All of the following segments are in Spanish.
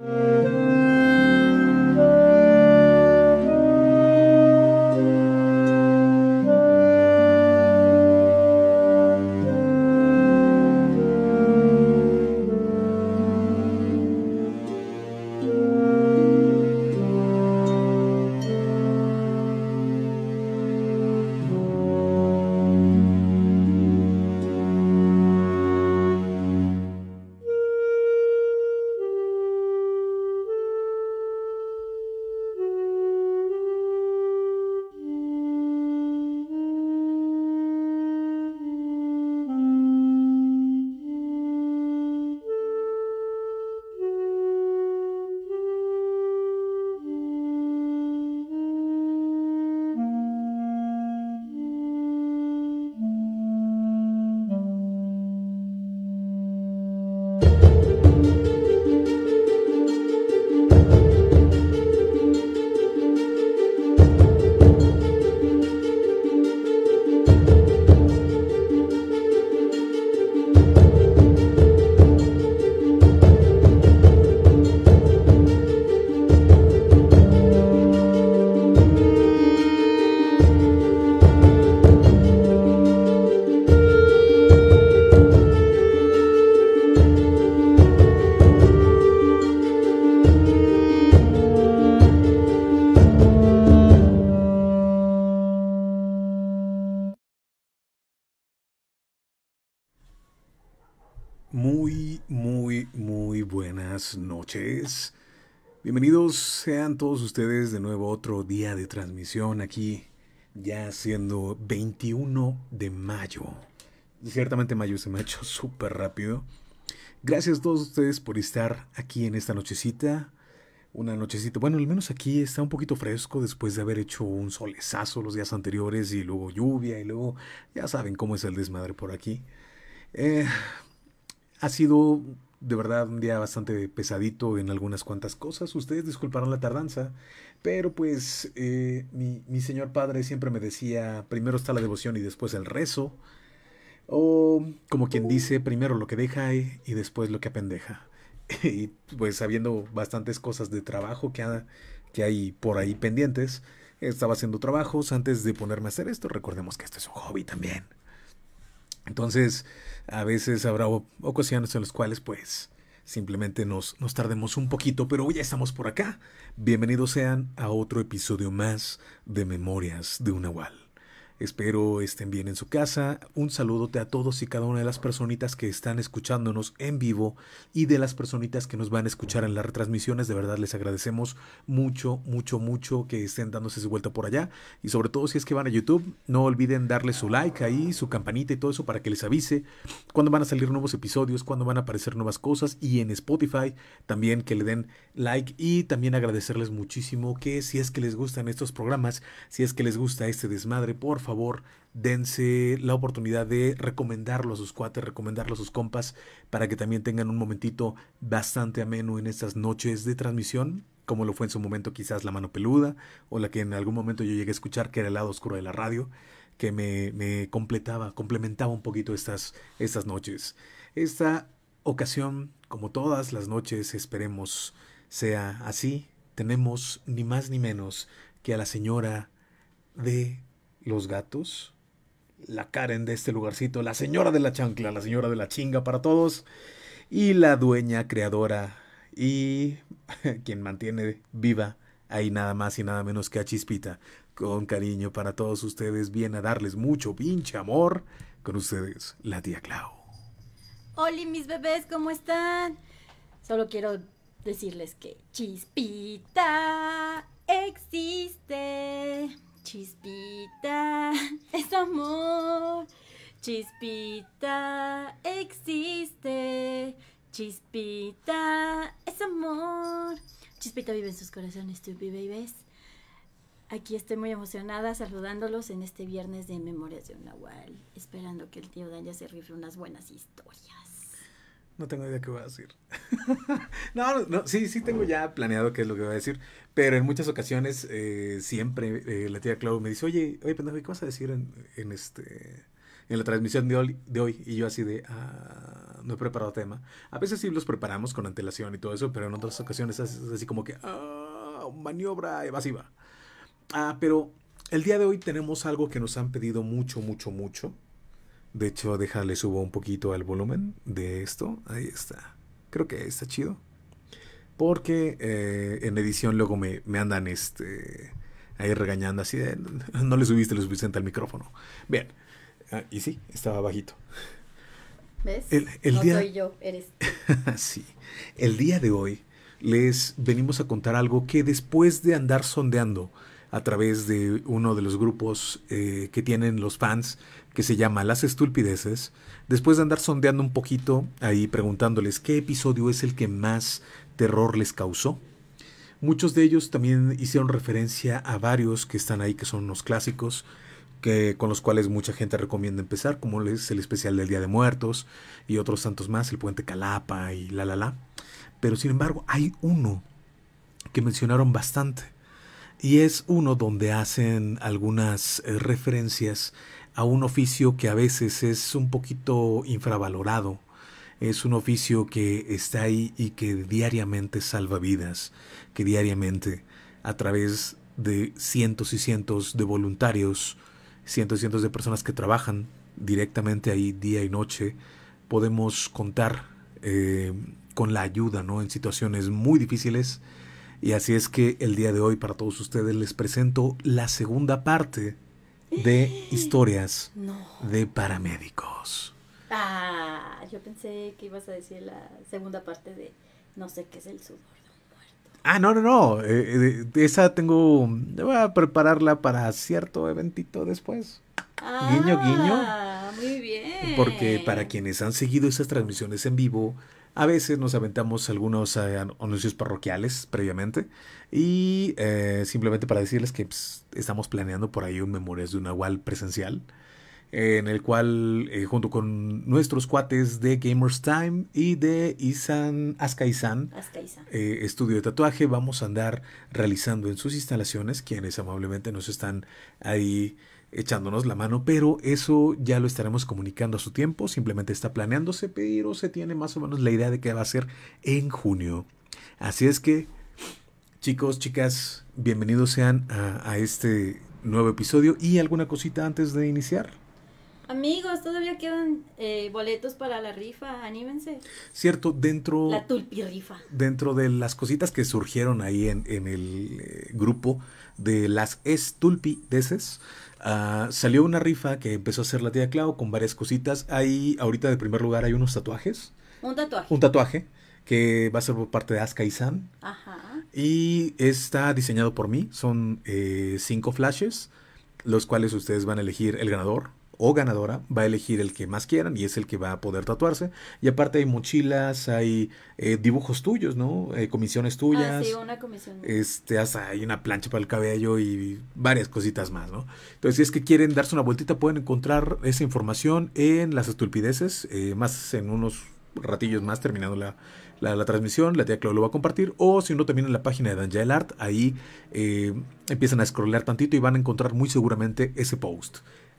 Mm-hmm. Sean todos ustedes de nuevo otro día de transmisión aquí, ya siendo 21 de mayo. Ciertamente mayo se me ha hecho súper rápido. Gracias a todos ustedes por estar aquí en esta nochecita. Una nochecita, bueno, al menos aquí está un poquito fresco después de haber hecho un solezazo los días anteriores y luego lluvia y luego ya saben cómo es el desmadre por aquí. Eh, ha sido de verdad un día bastante pesadito en algunas cuantas cosas. Ustedes disculparán la tardanza, pero pues eh, mi, señor padre siempre me decía, primero está la devoción y después el rezo. O como quien dice, primero lo que deja y, después lo que apendeja. y pues habiendo bastantes cosas de trabajo que, que hay por ahí pendientes, estaba haciendo trabajos antes de ponerme a hacer esto. Recordemos que esto es un hobby también. Entonces, a veces habrá ocasiones en las cuales, pues, simplemente nos, nos tardemos un poquito, pero ya estamos por acá. Bienvenidos sean a otro episodio más de Memorias de un Nahual. Espero estén bien en su casa. Un saludote a todos y cada una de las personitas que están escuchándonos en vivo y de las personitas que nos van a escuchar en las retransmisiones. De verdad les agradecemos mucho, mucho, mucho que estén dándose su vuelta por allá. Y sobre todo si es que van a YouTube, no olviden darle su like ahí, su campanita y todo eso para que les avise cuando van a salir nuevos episodios, cuando van a aparecer nuevas cosas. Y en Spotify también que le den like y también agradecerles muchísimo que si es que les gustan estos programas, si es que les gusta este desmadre, por favor, dense la oportunidad de recomendarlo a sus cuates, recomendarlo a sus compas, para que también tengan un momentito bastante ameno en estas noches de transmisión, como lo fue en su momento quizás La Mano Peluda, o la que en algún momento yo llegué a escuchar, que era el lado oscuro de la radio, que me, me completaba, complementaba un poquito estas, estas noches. Esta ocasión, como todas las noches, esperemos sea así, tenemos ni más ni menos que a la señora de los gatos, la Karen de este lugarcito, la señora de la chancla, la señora de la chinga para todos, y la dueña creadora y quien mantiene viva ahí nada más y nada menos que a Chispita. Con cariño para todos ustedes, viene a darles mucho pinche amor con ustedes, la tía Clau. Hola mis bebés, ¿cómo están? Solo quiero decirles que Chispita existe. Chispita es amor, chispita existe, chispita es amor. Chispita vive en sus corazones, Tupi Babies. Aquí estoy muy emocionada saludándolos en este viernes de Memorias de un Nahual, esperando que el tío Dan se rifle unas buenas historias. No tengo idea qué voy a decir. no, no, sí, sí tengo ya planeado qué es lo que voy a decir, pero en muchas ocasiones eh, siempre eh, la tía Clau me dice, oye, oye, pendejo, qué vas a decir en, este en la transmisión de hoy, de hoy, y yo así de, ah, no he preparado tema. A veces sí los preparamos con antelación y todo eso, pero en otras ocasiones es así como que, ah, maniobra evasiva. Ah, pero el día de hoy tenemos algo que nos han pedido mucho, mucho, mucho. De hecho, déjale subo un poquito al volumen de esto. Ahí está. Creo que está chido. Porque eh, en edición luego me, andan este, ahí regañando así de... No le subiste lo suficiente al micrófono. Bien. Ah, y sí, estaba bajito. ¿Ves? El, no día... soy yo, eres sí. El día de hoy les venimos a contar algo que después de andar sondeando a través de uno de los grupos eh, que tienen los fans que se llama Las Estulpideces, después de andar sondeando un poquito ahí preguntándoles qué episodio es el que más terror les causó. Muchos de ellos también hicieron referencia a varios que están ahí, que son unos clásicos, que, con los cuales mucha gente recomienda empezar, como es el especial del Día de Muertos y otros tantos más, el puente Calapa y la la la. Pero sin embargo, hay uno que mencionaron bastante y es uno donde hacen algunas eh, referencias a un oficio que a veces es un poquito infravalorado. Es un oficio que está ahí y que diariamente salva vidas, que diariamente a través de cientos y cientos de voluntarios, cientos y cientos de personas que trabajan directamente ahí día y noche, podemos contar eh, con la ayuda ¿no? en situaciones muy difíciles y así es que el día de hoy para todos ustedes les presento la segunda parte de ¡Eh! historias de paramédicos. Ah, yo pensé que ibas a decir la segunda parte de no sé qué es el sudor. Ah, no, no, no. Eh, eh, esa tengo. Voy a prepararla para cierto eventito después. guiño, guiño. Ah, muy bien. Porque para quienes han seguido esas transmisiones en vivo, a veces nos aventamos algunos eh, anuncios parroquiales previamente y eh, simplemente para decirles que pues, estamos planeando por ahí un Memorias de una wall presencial en el cual eh, junto con nuestros cuates de Gamers Time y de Isan Askaizan, estudio de tatuaje, vamos a andar realizando en sus instalaciones, quienes amablemente nos están ahí echándonos la mano, pero eso ya lo estaremos comunicando a su tiempo, simplemente está planeándose, pero se tiene más o menos la idea de que va a ser en junio. Así es que, chicos, chicas, bienvenidos sean a, este nuevo episodio y alguna cosita antes de iniciar. Amigos, todavía quedan eh, boletos para la rifa, anímense. Cierto, dentro... La tulpi rifa. Dentro de las cositas que surgieron ahí en, el eh, grupo de las estulpideces, Ah, salió una rifa que empezó a hacer la tía Clau con varias cositas. Ahí, ahorita de primer lugar, hay unos tatuajes. Un tatuaje. Un tatuaje que va a ser por parte de Aska y Ajá. Y está diseñado por mí. Son eh, cinco flashes, los cuales ustedes van a elegir el ganador o ganadora va a elegir el que más quieran y es el que va a poder tatuarse. Y aparte hay mochilas, hay eh, dibujos tuyos, ¿no? Eh, comisiones ah, tuyas. sí, una comisión. Este, hay una plancha para el cabello y varias cositas más, ¿no? Entonces, si es que quieren darse una vueltita, pueden encontrar esa información en las estupideces eh, más en unos ratillos más terminando la, transmisión, la tía Clau lo va a compartir, o si no, también en la página de Daniel Art, ahí empiezan a scrollear tantito y van a encontrar muy seguramente ese post.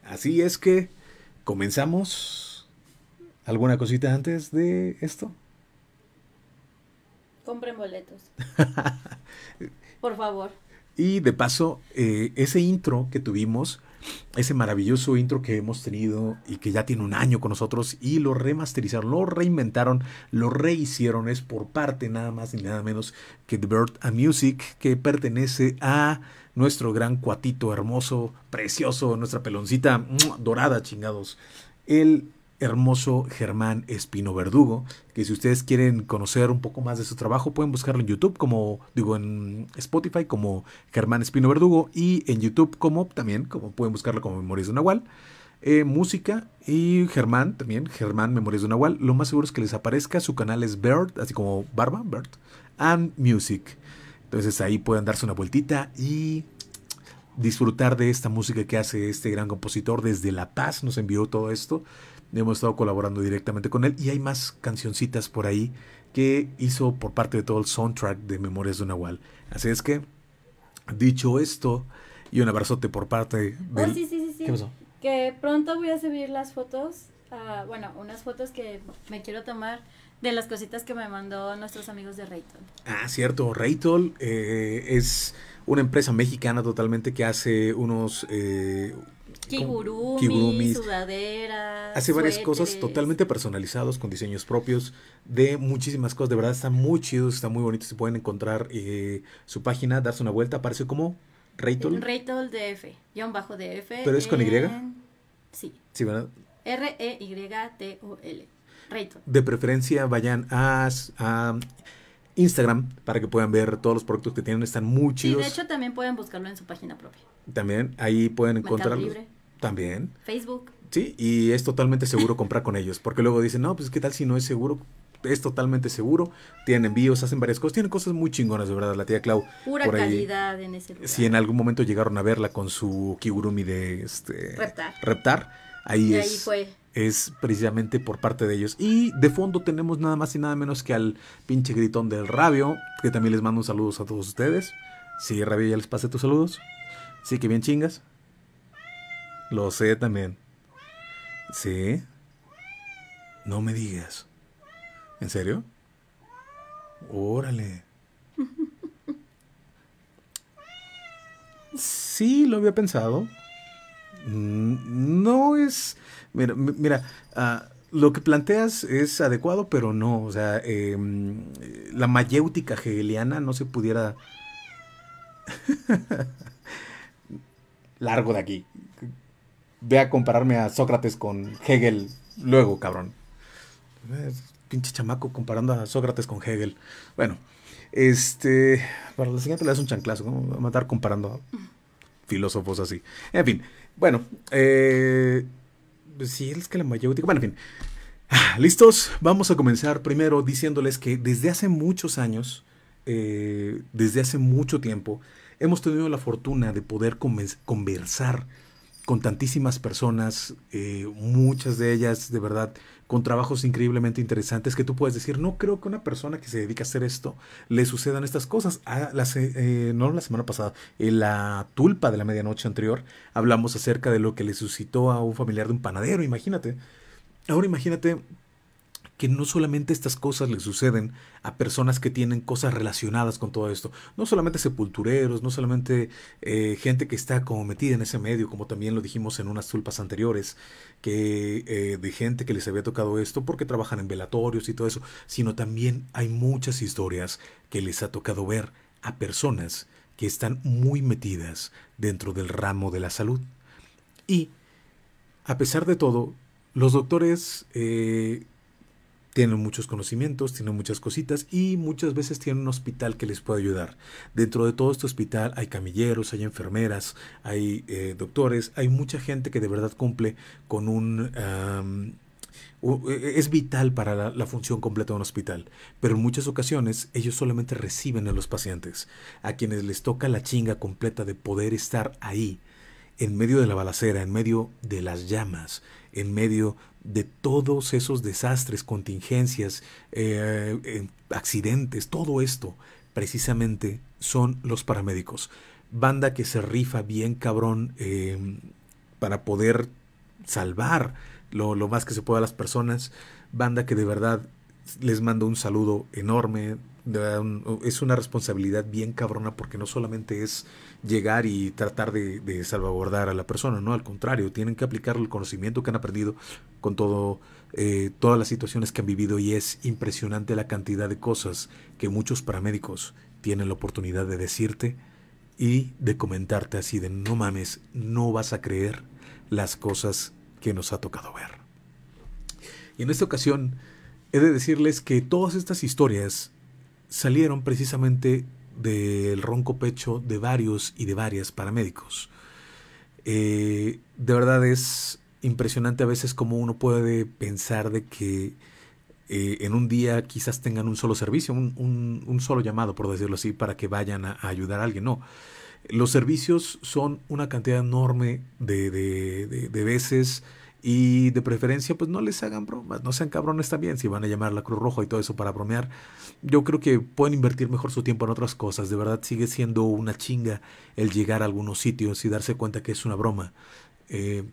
Así es que comenzamos. ¿Alguna cosita antes de esto? Compren boletos. Por favor. Y de paso, eh, ese intro que tuvimos, ese maravilloso intro que hemos tenido y que ya tiene un año con nosotros y lo remasterizaron, lo reinventaron, lo rehicieron, es por parte nada más ni nada menos que The Bird a Music, que pertenece a nuestro gran cuatito hermoso, precioso, nuestra peloncita dorada, chingados. El hermoso Germán Espino Verdugo, que si ustedes quieren conocer un poco más de su trabajo, pueden buscarlo en YouTube, como digo en Spotify, como Germán Espino Verdugo, y en YouTube como también, como pueden buscarlo como Memorias de Nahual. Eh, música y Germán también, Germán Memorias de Nahual. Lo más seguro es que les aparezca, su canal es Bird, así como Barba, Bird, and Music. Entonces ahí pueden darse una vueltita y disfrutar de esta música que hace este gran compositor. Desde La Paz nos envió todo esto. Hemos estado colaborando directamente con él y hay más cancioncitas por ahí que hizo por parte de todo el soundtrack de Memorias de Nahual. Así es que, dicho esto, y un abrazote por parte de... Oh, sí, sí, sí, ¿Qué Que pronto voy a subir las fotos, ah, bueno, unas fotos que me quiero tomar de las cositas que me mandó nuestros amigos de Raytol. Ah, cierto, Reitol eh, es una empresa mexicana totalmente que hace unos... Eh, sudaderas. Hace varias cosas totalmente personalizados, con diseños propios, de muchísimas cosas. De verdad, está muy chido, está muy bonito. Se pueden encontrar eh, su página, darse una vuelta. Aparece como Reitol, eh, Raytol bajo DF. ¿Pero es con Y? Sí. Sí, ¿verdad? R-E-Y-T-O-L. De preferencia vayan a, Instagram para que puedan ver todos los productos que tienen. Están muy chidos. Y de hecho también pueden buscarlo en su página propia. También ahí pueden encontrarlo. También. Facebook. Sí, y es totalmente seguro comprar con ellos. Porque luego dicen, no, pues qué tal si no es seguro. Es totalmente seguro. Tienen envíos, hacen varias cosas. Tienen cosas muy chingonas, de verdad, la tía Clau. Pura calidad en ese lugar. Si en algún momento llegaron a verla con su kigurumi de este, Reptar. Reptar ahí y Ahí fue es precisamente por parte de ellos. Y de fondo tenemos nada más y nada menos que al pinche gritón del Rabio, que también les mando un saludo a todos ustedes. Sí, Rabio, ya les pasé tus saludos. Sí, que bien chingas. Lo sé también. Sí. No me digas. ¿En serio? Órale. Sí, lo había pensado no es, mira, ah, lo que planteas es adecuado, pero no, o sea, em, la mayéutica hegeliana no se pudiera... Largo de aquí. Ve a compararme a Sócrates con Hegel luego, cabrón. Pinche chamaco comparando a Sócrates con Hegel. Bueno, este. Para la siguiente le das un chanclazo, ¿no? Va a matar comparando filósofos así. En fin, bueno, eh, es que la bueno, en fin. Ah, ¿Listos? Vamos a comenzar primero diciéndoles que desde hace muchos años, eh, desde hace mucho tiempo, hemos tenido la fortuna de poder conversar con tantísimas personas, eh, muchas de ellas de verdad con trabajos increíblemente interesantes que tú puedes decir, no creo que una persona que se dedica a hacer esto le sucedan estas cosas. Ah, eh, no la semana pasada, en la tulpa de la medianoche anterior, hablamos acerca de lo que le suscitó a un familiar de un panadero, imagínate. Ahora imagínate que no solamente estas cosas le suceden a personas que tienen cosas relacionadas con todo esto, no solamente sepultureros, no solamente eh, gente que está como metida en ese medio, como también lo dijimos en unas tulpas anteriores, que eh, de gente que les había tocado esto porque trabajan en velatorios y todo eso, sino también hay muchas historias que les ha tocado ver a personas que están muy metidas dentro del ramo de la salud. Y, a pesar de todo, los doctores eh, tienen muchos conocimientos, tienen muchas cositas y muchas veces tienen un hospital que les puede ayudar. Dentro de todo este hospital hay camilleros, hay enfermeras, hay eh, doctores, hay mucha gente que de verdad cumple con un... E, e, es vital para la, la, función completa de un hospital, pero en muchas ocasiones ellos solamente reciben a los pacientes, a quienes les toca la chinga completa de poder estar ahí, en medio de la balacera, en medio de las llamas, en medio de todos esos desastres, contingencias, eh, accidentes, todo esto, precisamente son los paramédicos. Banda que se rifa bien cabrón em, para poder salvar lo, lo más que se pueda a las personas. Banda que de verdad les mando un saludo enorme es una responsabilidad bien cabrona porque no solamente es llegar y tratar de, salvaguardar a la persona, no, al contrario, tienen que aplicar el conocimiento que han aprendido con todo, eh, todas las situaciones que han vivido y es impresionante la cantidad de cosas que muchos paramédicos tienen la oportunidad de decirte y de comentarte así de no mames, no vas a creer las cosas que nos ha tocado ver. Y en esta ocasión he de decirles que todas estas historias salieron precisamente del ronco pecho de varios y de varias paramédicos. Eh, de verdad es impresionante a veces cómo uno puede pensar de que eh, en un día quizás tengan un solo servicio, un, solo llamado, por decirlo así, para que vayan a, ayudar a alguien. No, los servicios son una cantidad enorme de veces y de preferencia, pues no les hagan bromas, no sean cabrones también, si van a llamar a la Cruz Roja y todo eso para bromear. Yo creo que pueden invertir mejor su tiempo en otras cosas. De verdad sigue siendo una chinga el llegar a algunos sitios y darse cuenta que es una broma. Eh,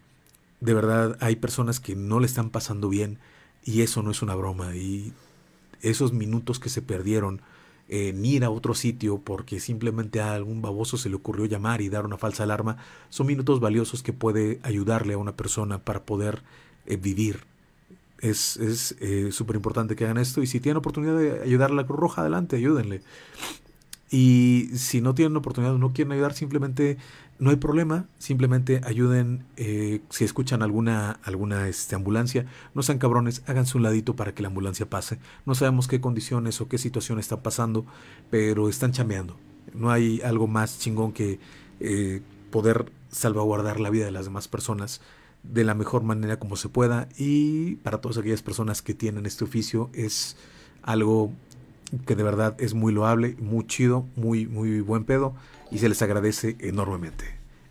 de verdad hay personas que no le están pasando bien y eso no es una broma. Y esos minutos que se perdieron ni ir a otro sitio porque simplemente a algún baboso se le ocurrió llamar y dar una falsa alarma, son minutos valiosos que puede ayudarle a una persona para poder eh, vivir. Es súper eh, importante que hagan esto y si tienen oportunidad de ayudar la Cruz Roja, adelante, ayúdenle. Y si no tienen oportunidad o no quieren ayudar, simplemente no hay problema, simplemente ayuden eh, si escuchan alguna, alguna este, ambulancia, no sean cabrones, háganse un ladito para que la ambulancia pase. No sabemos qué condiciones o qué situación está pasando, pero están chameando No hay algo más chingón que eh, poder salvaguardar la vida de las demás personas de la mejor manera como se pueda y para todas aquellas personas que tienen este oficio es algo que de verdad es muy loable, muy chido, muy muy buen pedo y se les agradece enormemente.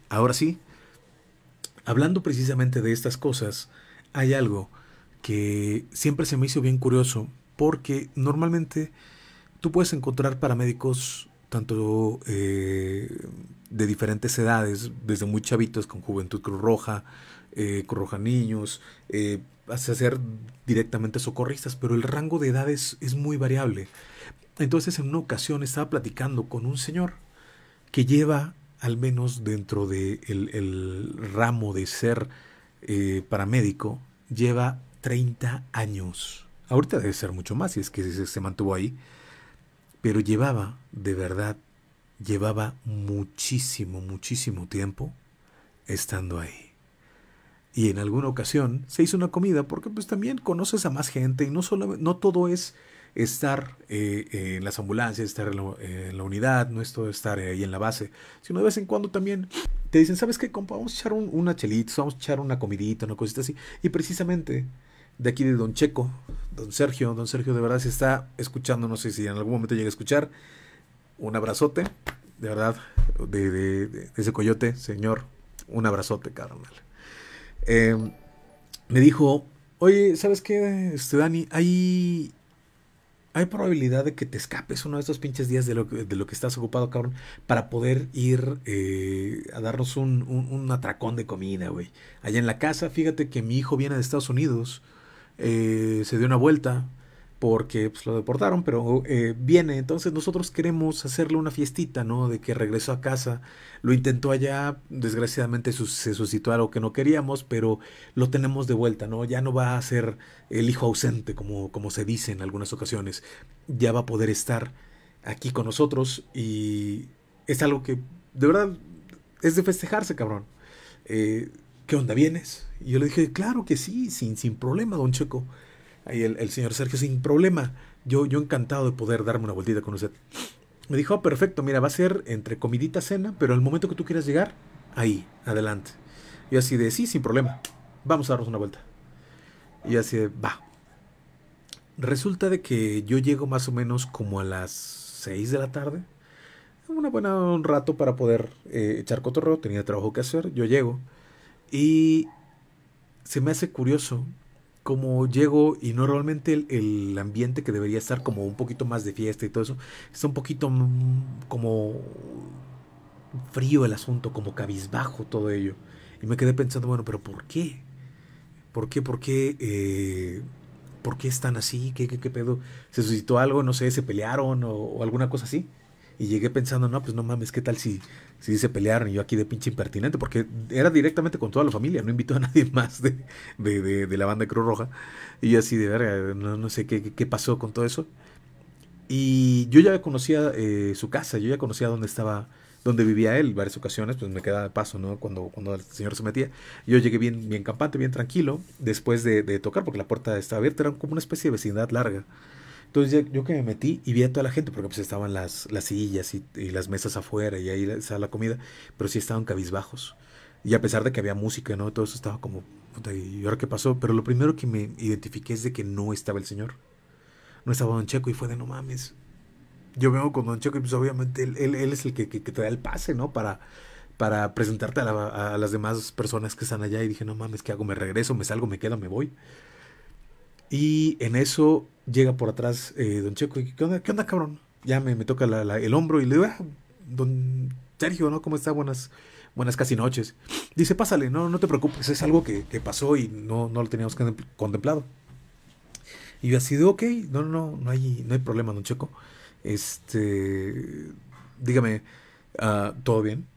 Ahora sí, hablando precisamente de estas cosas, hay algo que siempre se me hizo bien curioso porque normalmente tú puedes encontrar paramédicos tanto eh, de diferentes edades, desde muy chavitos con Juventud Cruz Roja, eh, Cruz Roja Niños, eh, hasta ser directamente socorristas, pero el rango de edades es muy variable. Entonces en una ocasión estaba platicando con un señor que lleva, al menos dentro del de el, ramo de ser eh, paramédico, lleva 30 años. Ahorita debe ser mucho más, si es que se, se mantuvo ahí. Pero llevaba, de verdad, llevaba muchísimo, muchísimo tiempo estando ahí. Y en alguna ocasión se hizo una comida porque pues también conoces a más gente y no solo no todo es estar eh, eh, en las ambulancias, estar eh, en, la unidad, no es todo estar ahí en la base, sino de vez en cuando también te dicen, ¿sabes qué, compa? Vamos a echar una chelita, vamos a echar una comidita, una cosita así. Y precisamente de aquí de Don Checo, Don Sergio, Don Sergio de verdad se está escuchando, no sé si en algún momento llega a escuchar, un abrazote, de verdad, de, ese coyote, señor, un abrazote, carnal. Em, me dijo, oye, ¿sabes qué, este Dani? Hay hay probabilidad de que te escapes uno de estos pinches días de lo que, de lo que estás ocupado, cabrón, para poder ir eh, a darnos un, un, atracón de comida, güey. Allá en la casa, fíjate que mi hijo viene de Estados Unidos, eh, se dio una vuelta, porque pues, lo deportaron, pero eh, viene, entonces nosotros queremos hacerle una fiestita, ¿no? De que regresó a casa, lo intentó allá, desgraciadamente se suscitó algo que no queríamos, pero lo tenemos de vuelta, ¿no? Ya no va a ser el hijo ausente, como, como se dice en algunas ocasiones, ya va a poder estar aquí con nosotros y es algo que, de verdad, es de festejarse, cabrón. Eh, ¿Qué onda, vienes? Y yo le dije, claro que sí, sin, sin problema, don Checo. Ahí el, señor Sergio, sin problema. Yo, yo encantado de poder darme una vueltita con usted. Me dijo, oh, perfecto, mira, va a ser entre comidita, cena, pero al momento que tú quieras llegar, ahí, adelante. Yo así de, sí, sin problema. Vamos a darnos una vuelta. Y así de, va. Resulta de que yo llego más o menos como a las 6 de la tarde. Una buena, un rato para poder eh, echar cotorro, Tenía trabajo que hacer. Yo llego. Y se me hace curioso como llego y normalmente el, ambiente que debería estar como un poquito más de fiesta y todo eso, está un poquito como frío el asunto, como cabizbajo todo ello. Y me quedé pensando, bueno, pero ¿por qué? ¿Por qué? ¿Por qué? Eh, ¿Por qué están así? ¿Qué, qué, pedo? ¿Se suscitó algo? No sé, ¿se pelearon o alguna cosa así? Y llegué pensando, no, pues no mames, ¿qué tal si, si se pelearon y yo aquí de pinche impertinente, porque era directamente con toda la familia, no invitó a nadie más de, de, de, de la banda Cruz Roja. Y yo así de verga, no, no sé qué, qué, pasó con todo eso. Y yo ya conocía eh, su casa, yo ya conocía dónde estaba, dónde vivía él, varias ocasiones, pues me quedaba de paso, ¿no? Cuando, cuando el señor se metía. Yo llegué bien, bien campante, bien tranquilo, después de, de tocar, porque la puerta estaba abierta, era como una especie de vecindad larga. Entonces yo que me metí y vi a toda la gente, porque pues estaban las, las sillas y, las mesas afuera y ahí estaba la comida, pero sí estaban cabizbajos. Y a pesar de que había música, ¿no? Todo eso estaba como, puta, ¿y ahora qué pasó? Pero lo primero que me identifiqué es de que no estaba el señor. No estaba Don Checo y fue de no mames. Yo vengo con Don Checo y pues obviamente él, él, es el que, que, te da el pase, ¿no? Para, para presentarte a las demás personas que están allá. Y dije, no mames, ¿qué hago? ¿Me regreso? ¿Me salgo? ¿Me quedo? ¿Me voy? Y en eso llega por atrás eh, Don Checo y ¿qué onda, qué onda cabrón? Ya me, toca el hombro y le digo, ah, Don Sergio, ¿no? ¿Cómo está? Buenas, buenas casi noches. Dice, pásale, no, no te preocupes, es algo que, que pasó y no, no lo teníamos contemplado. Y yo así de, ok, no, no, no hay, no hay problema, Don Checo. Este, dígame, ah, ¿todo bien?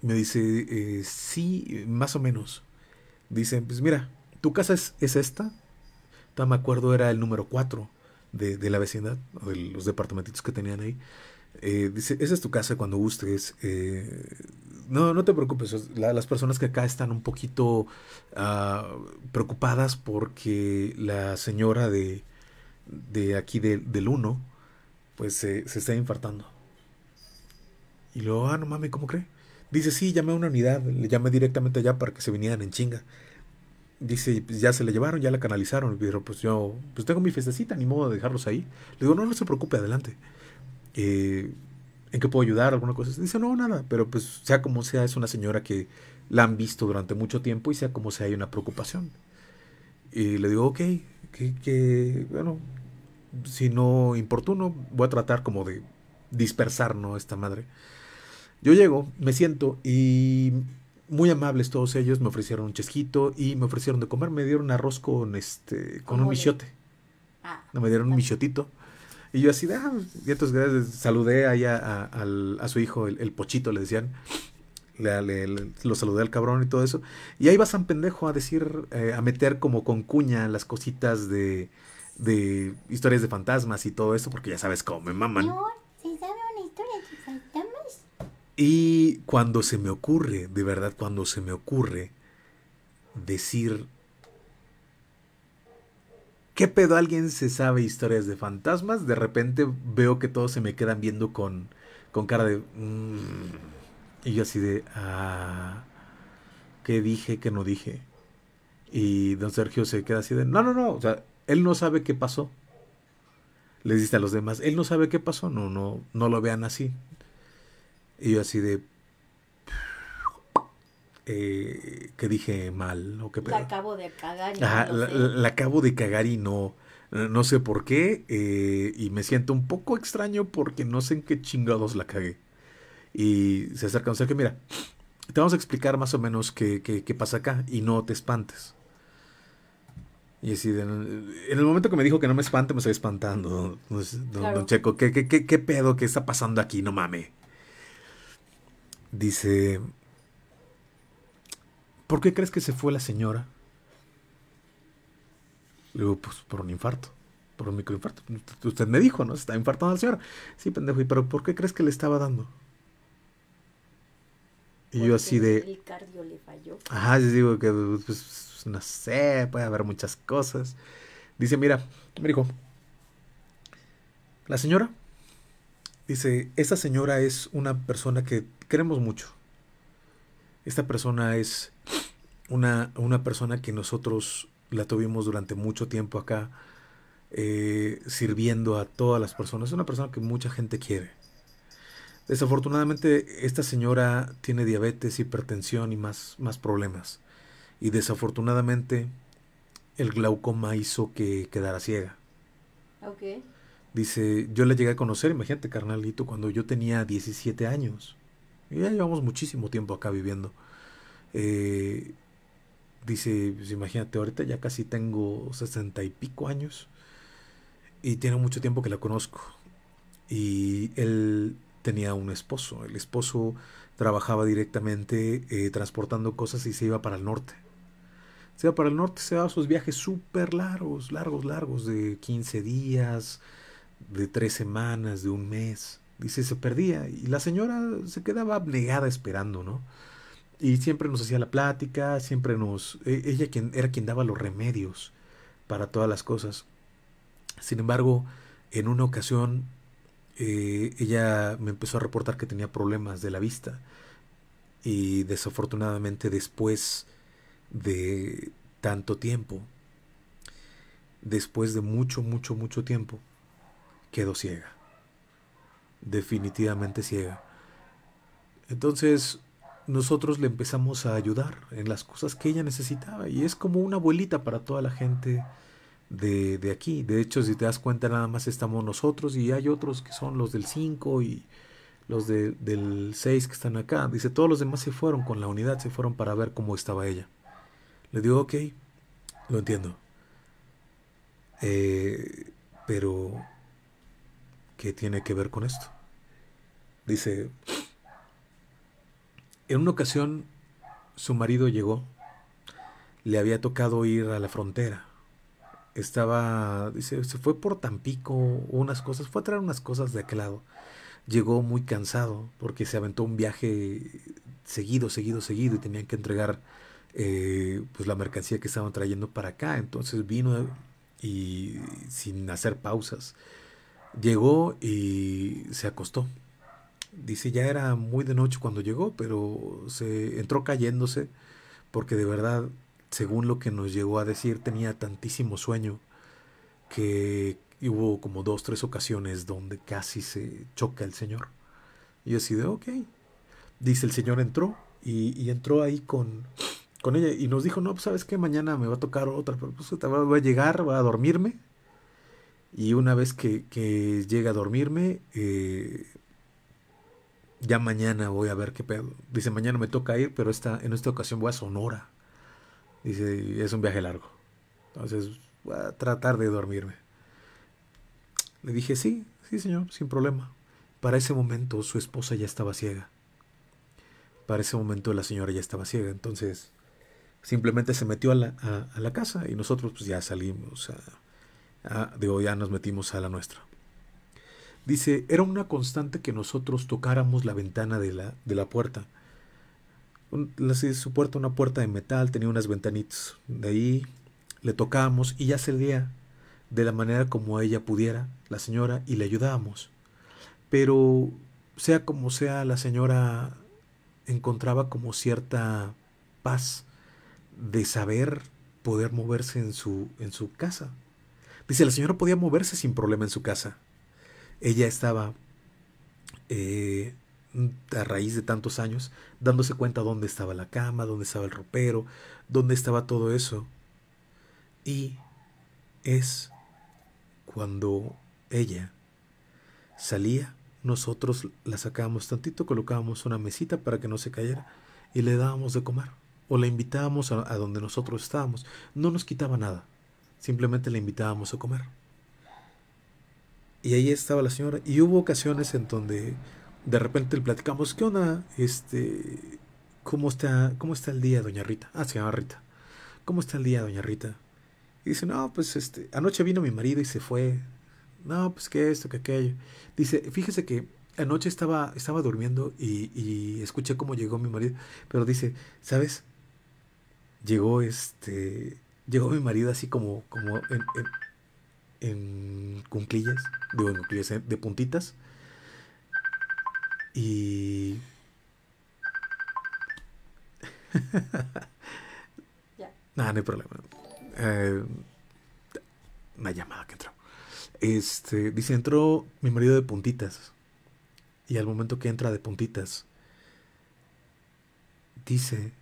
Me dice, eh, sí, más o menos. Dice, pues mira, tu casa es, es esta, me acuerdo, era el número 4 de, la vecindad, de los departamentitos que tenían ahí. Eh, dice, esa es tu casa cuando gustes. Eh, no, no te preocupes. las personas que acá están un poquito ah, preocupadas porque la señora de, de aquí del 1, pues se está infartando. Y luego, ah, no mames, ¿cómo cree? Dice, sí, llamé a una unidad, le llamé directamente allá para que se vinieran en chinga dice, pues, ya se la llevaron, ya la canalizaron. Pero pues yo, pues tengo mi festecita, ni modo de dejarlos ahí. Le digo, no, no se preocupe, adelante. Eh, ¿En qué puedo ayudar? ¿Alguna cosa? Dice, no, nada. Pero pues sea como sea, es una señora que la han visto durante mucho tiempo y sea como sea, hay una preocupación. Y le digo, ok, que, que bueno, si no importuno, voy a tratar como de dispersar, ¿no? Esta madre. Yo llego, me siento y muy amables todos ellos, me ofrecieron un chesquito y me ofrecieron de comer, me dieron arroz con este con un michote. Ah, me dieron un michotito. Y yo así, ah, y entonces saludé ahí a, a su hijo, el, pochito, le decían. Le, lo saludé al cabrón y todo eso. Y ahí va San Pendejo a decir, eh, a meter como con cuña las cositas de, de historias de fantasmas y todo eso, porque ya sabes cómo me maman. Y cuando se me ocurre, de verdad, cuando se me ocurre decir, ¿qué pedo alguien se sabe historias de fantasmas? De repente veo que todos se me quedan viendo con, con cara de... Mm". y yo así de... Ah, ¿Qué dije? ¿Qué no dije? Y don Sergio se queda así de... No, no, no. O sea, él no sabe qué pasó. Les dice a los demás, él no sabe qué pasó. No, no, no lo vean así. Y yo así de... Eh, que dije mal o La acabo de cagar. Y no no... sé por qué. Eh, y me siento un poco extraño porque no sé en qué chingados la cagué. Y se acercan un que mira, te vamos a explicar más o menos qué, qué, qué pasa acá y no te espantes. Y así, de, en el momento que me dijo que no me espante, me estoy espantando. Don, Checo, ¿qué, ¿qué, qué, pedo que está pasando aquí? No mames Dice, ¿por qué crees que se fue la señora? Le digo, pues por un infarto, por un microinfarto. Usted me dijo, ¿no? Se está infartando la señora. Sí, pendejo, ¿y pero por qué crees que le estaba dando? Y yo así de... El cardio le falló. Ajá, yo digo que, pues, no sé, puede haber muchas cosas. Dice, mira, me dijo, la señora, dice, esa señora es una persona que queremos mucho. Esta persona es una, persona que nosotros la tuvimos durante mucho tiempo acá, eh, sirviendo a todas las personas. Es una persona que mucha gente quiere. Desafortunadamente, esta señora tiene diabetes, hipertensión y más, más problemas. Y desafortunadamente, el glaucoma hizo que quedara ciega. Dice, yo la llegué a conocer, imagínate, carnalito, cuando yo tenía 17 años ya llevamos muchísimo tiempo acá viviendo. Eh, dice, pues, imagínate, ahorita ya casi tengo sesenta y pico años. Y tiene mucho tiempo que la conozco. Y él tenía un esposo. El esposo trabajaba directamente eh, transportando cosas y se iba para el norte. Se iba para el norte, se daba sus viajes súper largos, largos, largos, de 15 días, de tres semanas, de un mes. Dice, se perdía. Y la señora se quedaba abnegada esperando, ¿no? Y siempre nos hacía la plática, siempre nos... E, ella quien, era quien daba los remedios para todas las cosas. Sin embargo, en una ocasión, eh, ella me empezó a reportar que tenía problemas de la vista. Y desafortunadamente después de tanto tiempo, después de mucho, mucho, mucho tiempo, quedó ciega definitivamente ciega. Entonces nosotros le empezamos a ayudar en las cosas que ella necesitaba y es como una abuelita para toda la gente de, de aquí. De hecho, si te das cuenta, nada más estamos nosotros y hay otros que son los del 5 y los del 6 que están acá. Dice, todos los demás se fueron con la unidad, se fueron para ver cómo estaba ella. Le digo, ok, lo entiendo. Eh, pero ¿Qué tiene que ver con esto? Dice, en una ocasión su marido llegó, le había tocado ir a la frontera. Estaba, dice, se fue por Tampico, unas cosas, fue a traer unas cosas de aquel lado. Llegó muy cansado porque se aventó un viaje seguido, seguido, seguido y tenían que entregar eh, pues la mercancía que estaban trayendo para acá. Entonces vino y sin hacer pausas Llegó y se acostó. Dice, ya era muy de noche cuando llegó, pero se entró cayéndose porque de verdad, según lo que nos llegó a decir, tenía tantísimo sueño que hubo como dos, tres ocasiones donde casi se choca el señor. Y yo así de, ok. Dice, el señor entró y, entró ahí con, con ella y nos dijo, no, pues sabes que mañana me va a tocar otra, pero pues va a llegar, va a dormirme y una vez que, llega a dormirme, eh, ya mañana voy a ver qué pedo. Dice, mañana me toca ir, pero esta, en esta ocasión voy a Sonora. Dice, es un viaje largo. Entonces, voy a tratar de dormirme. Le dije, sí, sí, señor, sin problema. Para ese momento su esposa ya estaba ciega. Para ese momento la señora ya estaba ciega. Entonces, simplemente se metió a la, a la casa y nosotros pues ya salimos a de ah, digo, ya nos metimos a la nuestra. Dice, era una constante que nosotros tocáramos la ventana de la, de la puerta. su puerta, una puerta de metal, tenía unas ventanitas. De ahí le tocábamos y ya salía de la manera como ella pudiera, la señora, y le ayudábamos. Pero, sea como sea, la señora encontraba como cierta paz de saber poder moverse en su, en su casa, Dice, la señora podía moverse sin problema en su casa. Ella estaba, eh, a raíz de tantos años, dándose cuenta dónde estaba la cama, dónde estaba el ropero, dónde estaba todo eso. Y es cuando ella salía, nosotros la sacábamos tantito, colocábamos una mesita para que no se cayera y le dábamos de comer o la invitábamos a donde nosotros estábamos. No nos quitaba nada simplemente la invitábamos a comer. Y ahí estaba la señora. Y hubo ocasiones en donde de repente le platicamos, ¿qué onda? Este, ¿cómo está, ¿Cómo está el día, doña Rita? Ah, se llama Rita. ¿Cómo está el día, doña Rita? Y dice, no, pues este, anoche vino mi marido y se fue. No, pues qué esto, qué aquello. Dice, fíjese que anoche estaba, estaba durmiendo y escuché cómo llegó mi marido. Pero dice, ¿sabes? Llegó este Llegó mi marido así como, como en, en, digo en de puntitas. Y... Nada, no hay problema. Eh, una llamada que entró. Este, dice, entró mi marido de puntitas. Y al momento que entra de puntitas, dice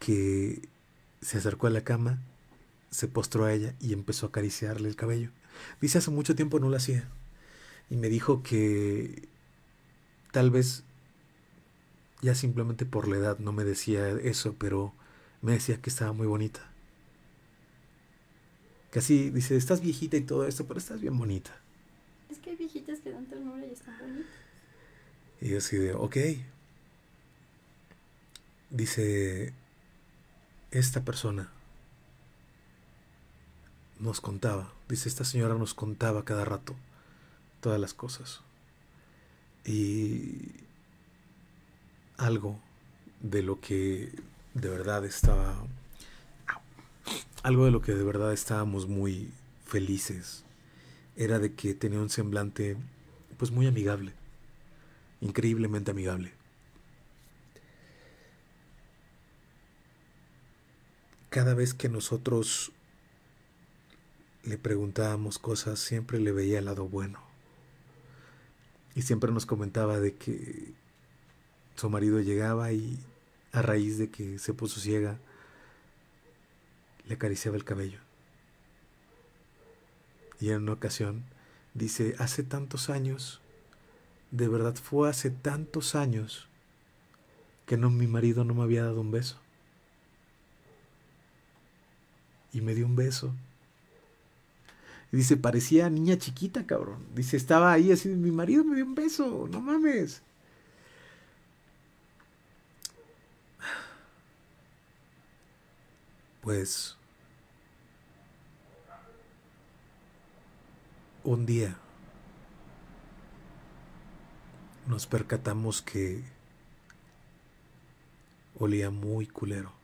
que se acercó a la cama, se postró a ella y empezó a acariciarle el cabello. Dice, hace mucho tiempo no lo hacía. Y me dijo que tal vez ya simplemente por la edad no me decía eso, pero me decía que estaba muy bonita. Casi dice, estás viejita y todo esto, pero estás bien bonita. Es que hay viejitas que dan nombre y están bonitas. Y yo así de, ok. Dice, esta persona nos contaba, dice esta señora nos contaba cada rato todas las cosas. Y algo de lo que de verdad estaba algo de lo que de verdad estábamos muy felices era de que tenía un semblante pues muy amigable, increíblemente amigable. cada vez que nosotros le preguntábamos cosas, siempre le veía el lado bueno. Y siempre nos comentaba de que su marido llegaba y a raíz de que se puso ciega, le acariciaba el cabello. Y en una ocasión dice, hace tantos años, de verdad fue hace tantos años que no mi marido no me había dado un beso y me dio un beso. Y dice, parecía niña chiquita, cabrón. Dice, estaba ahí así, mi marido me dio un beso, no mames. Pues un día nos percatamos que olía muy culero.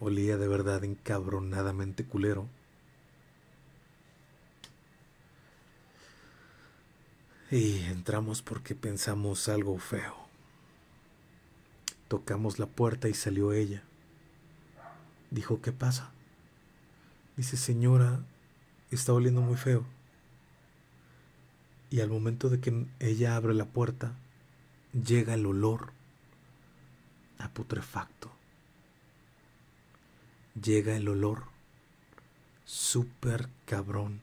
Olía de verdad encabronadamente culero. Y entramos porque pensamos algo feo. Tocamos la puerta y salió ella. Dijo, ¿qué pasa? Dice, señora, está oliendo muy feo. Y al momento de que ella abre la puerta, llega el olor a putrefacto llega el olor súper cabrón.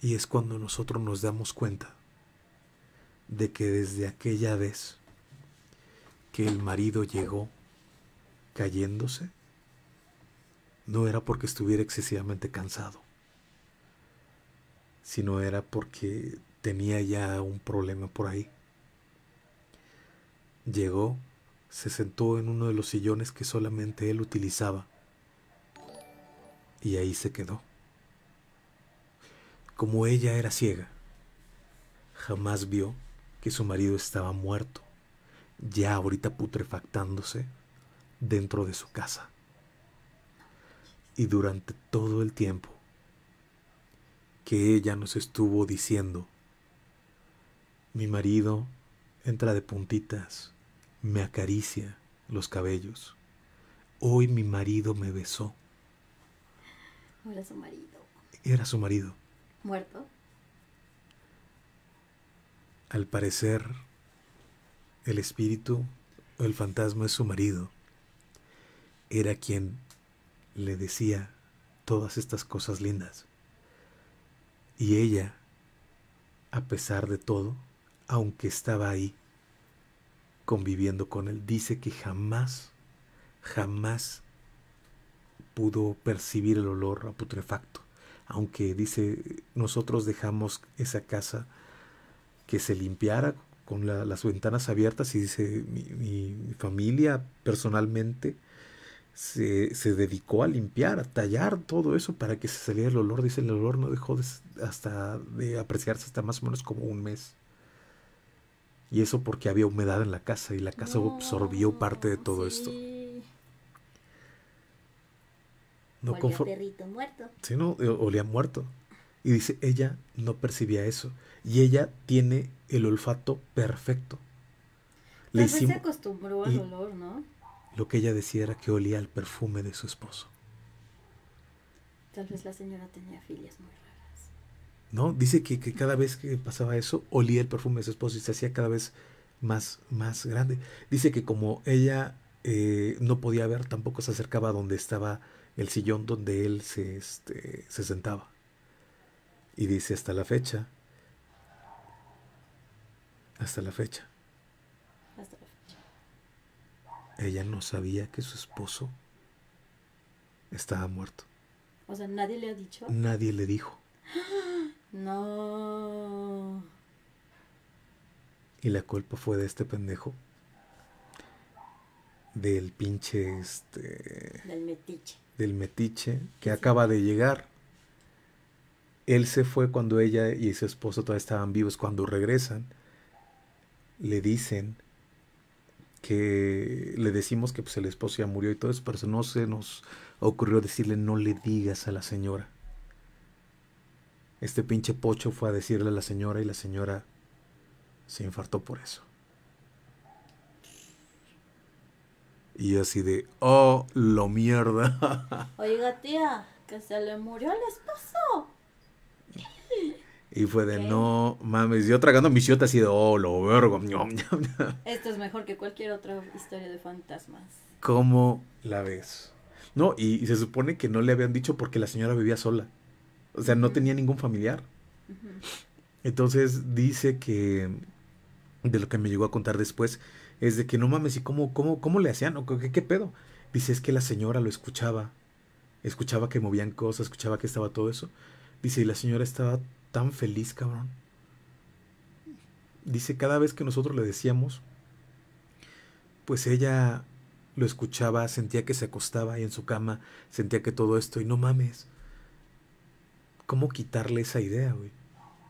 Y es cuando nosotros nos damos cuenta de que desde aquella vez que el marido llegó cayéndose, no era porque estuviera excesivamente cansado, sino era porque tenía ya un problema por ahí. Llegó se sentó en uno de los sillones que solamente él utilizaba. Y ahí se quedó. Como ella era ciega, jamás vio que su marido estaba muerto, ya ahorita putrefactándose dentro de su casa. Y durante todo el tiempo que ella nos estuvo diciendo, mi marido entra de puntitas me acaricia los cabellos. Hoy mi marido me besó. Era su marido. Era su marido. Muerto. Al parecer, el espíritu o el fantasma es su marido. Era quien le decía todas estas cosas lindas. Y ella, a pesar de todo, aunque estaba ahí, conviviendo con él. Dice que jamás, jamás pudo percibir el olor a putrefacto, aunque dice nosotros dejamos esa casa que se limpiara con las ventanas abiertas y dice mi, familia personalmente se, dedicó a limpiar, a tallar todo eso para que se saliera el olor. Dice el olor no dejó hasta de apreciarse hasta más o menos como un mes. Y eso porque había humedad en la casa y la casa absorbió parte de todo esto. No olía perrito muerto. Sí, no, eh, olía muerto. Y dice, ella no percibía eso. Y ella tiene el olfato perfecto. Le vez se acostumbró al olor, ¿no? Lo que ella decía era que olía al perfume de su esposo. Tal vez la señora tenía filias muy ¿no? Dice que, cada vez que pasaba eso, olía el perfume de su esposo y se hacía cada vez más, más grande. Dice que como ella eh, no podía ver, tampoco se acercaba a donde estaba el sillón donde él se, este, se sentaba. Y dice hasta la fecha. Hasta la fecha. Hasta la fecha. Ella no sabía que su esposo estaba muerto. O sea, nadie le ha dicho. Nadie le dijo. ¡Ah! No. Y la culpa fue de este pendejo. Del pinche este. Del metiche. Del metiche que acaba de llegar. Él se fue cuando ella y su esposo todavía estaban vivos. Cuando regresan, le dicen que le decimos que pues, el esposo ya murió y todo eso, pero no se nos ocurrió decirle no le digas a la señora. Este pinche pocho fue a decirle a la señora y la señora se infartó por eso. Y así de, oh, lo mierda. Oiga, tía, que se le murió el esposo. Y fue de, no mames, yo tragando mi chiotas así de, oh, lo vergo. Esto es mejor que cualquier otra historia de fantasmas. ¿Cómo la ves? No, y se supone que no le habían dicho porque la señora vivía sola. O sea, no tenía ningún familiar. Entonces dice que, de lo que me llegó a contar después, es de que no mames, ¿y cómo, cómo, cómo le hacían? ¿O qué, qué pedo? Dice, es que la señora lo escuchaba. Escuchaba que movían cosas, escuchaba que estaba todo eso. Dice, y la señora estaba tan feliz, cabrón. Dice, cada vez que nosotros le decíamos, pues ella lo escuchaba, sentía que se acostaba ahí en su cama, sentía que todo esto, y no mames, ¿Cómo quitarle esa idea, güey?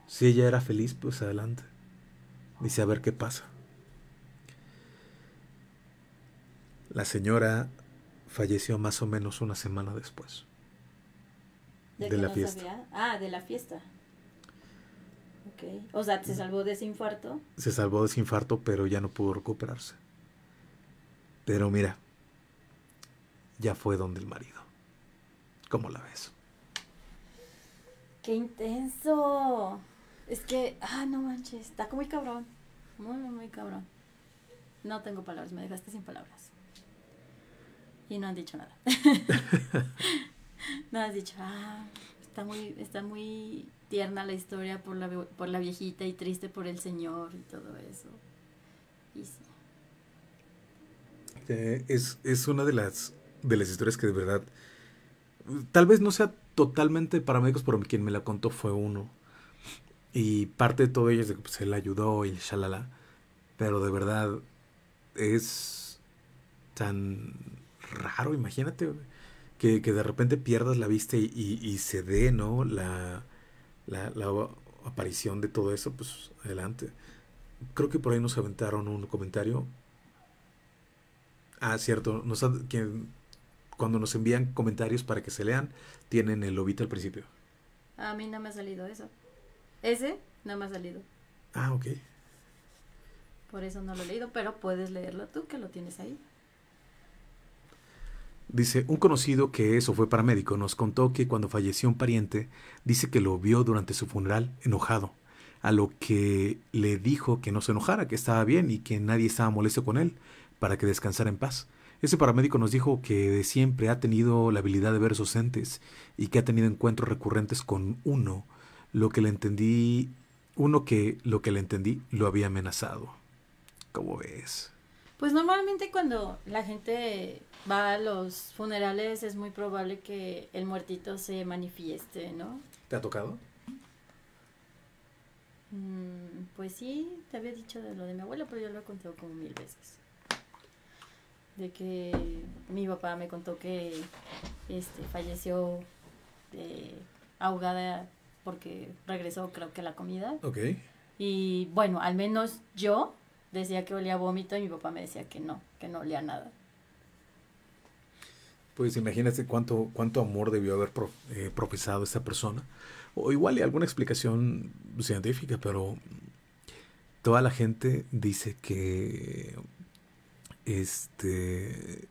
Si ella era feliz, pues adelante. Dice, a ver qué pasa. La señora falleció más o menos una semana después. De, la fiesta. Ah, de la fiesta. Ok. O sea, se salvó de ese infarto. Se salvó de ese infarto, pero ya no pudo recuperarse. Pero mira, ya fue donde el marido. ¿Cómo la ves? ¡Qué intenso! Es que, ah, no manches, está muy cabrón. Muy, muy, muy cabrón. No tengo palabras, me dejaste sin palabras. Y no han dicho nada. no has dicho, ah, está muy, está muy tierna la historia por la, por la viejita y triste por el señor y todo eso. Y sí. Eh, es, es, una de las, de las historias que de verdad, tal vez no sea totalmente paramédicos, pero quien me la contó fue uno. Y parte de todo ello es de que se pues, él ayudó y shalala. Pero de verdad es tan raro, imagínate, que, que de repente pierdas la vista y, se dé, ¿no? La, la, aparición de todo eso, pues adelante. Creo que por ahí nos aventaron un comentario. Ah, cierto, nos cuando nos envían comentarios para que se lean, tienen el lobito al principio. A mí no me ha salido eso. Ese no me ha salido. Ah, ok. Por eso no lo he leído, pero puedes leerlo tú que lo tienes ahí. Dice, un conocido que eso fue paramédico nos contó que cuando falleció un pariente, dice que lo vio durante su funeral enojado, a lo que le dijo que no se enojara, que estaba bien y que nadie estaba molesto con él, para que descansara en paz. Ese paramédico nos dijo que de siempre ha tenido la habilidad de ver entes y que ha tenido encuentros recurrentes con uno, lo que le entendí, uno que lo que le entendí lo había amenazado. ¿Cómo ves? Pues normalmente cuando la gente va a los funerales es muy probable que el muertito se manifieste, ¿no? ¿Te ha tocado? Mm, pues sí, te había dicho de lo de mi abuelo, pero yo lo he contado como mil veces de que mi papá me contó que este, falleció ahogada porque regresó creo que la comida. Ok. Y bueno, al menos yo decía que olía vómito y mi papá me decía que no, que no olía nada. Pues imagínate cuánto, cuánto amor debió haber pro, eh, profesado esta persona. O igual y alguna explicación científica, pero toda la gente dice que este.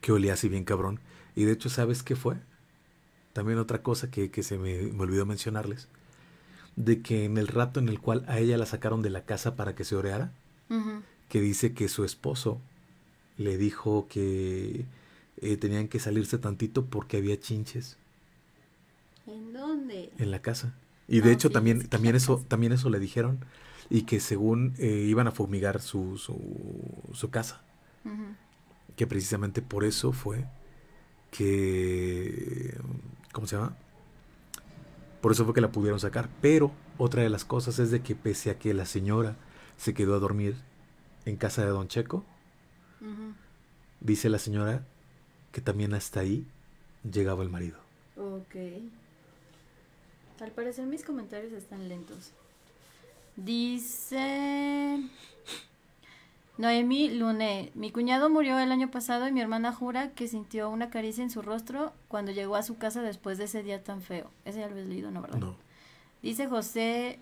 Que olía así bien cabrón. Y de hecho, ¿sabes qué fue? También otra cosa que, se me, olvidó mencionarles. De que en el rato en el cual a ella la sacaron de la casa para que se oreara, que dice que su esposo le dijo que eh, tenían que salirse tantito porque había chinches. ¿En dónde? En la casa. Y de ah, hecho también, también eso, también eso le dijeron. Y que según eh, iban a fumigar su, su casa. Que precisamente por eso fue que... ¿Cómo se llama? Por eso fue que la pudieron sacar. Pero otra de las cosas es de que pese a que la señora se quedó a dormir en casa de Don Checo, dice la señora que también hasta ahí llegaba el marido. Ok. Al parecer mis comentarios están lentos. Dice... Noemí Luné, mi cuñado murió el año pasado y mi hermana jura que sintió una caricia en su rostro cuando llegó a su casa después de ese día tan feo. Ese ya lo leído, ¿no, verdad? No. Dice José,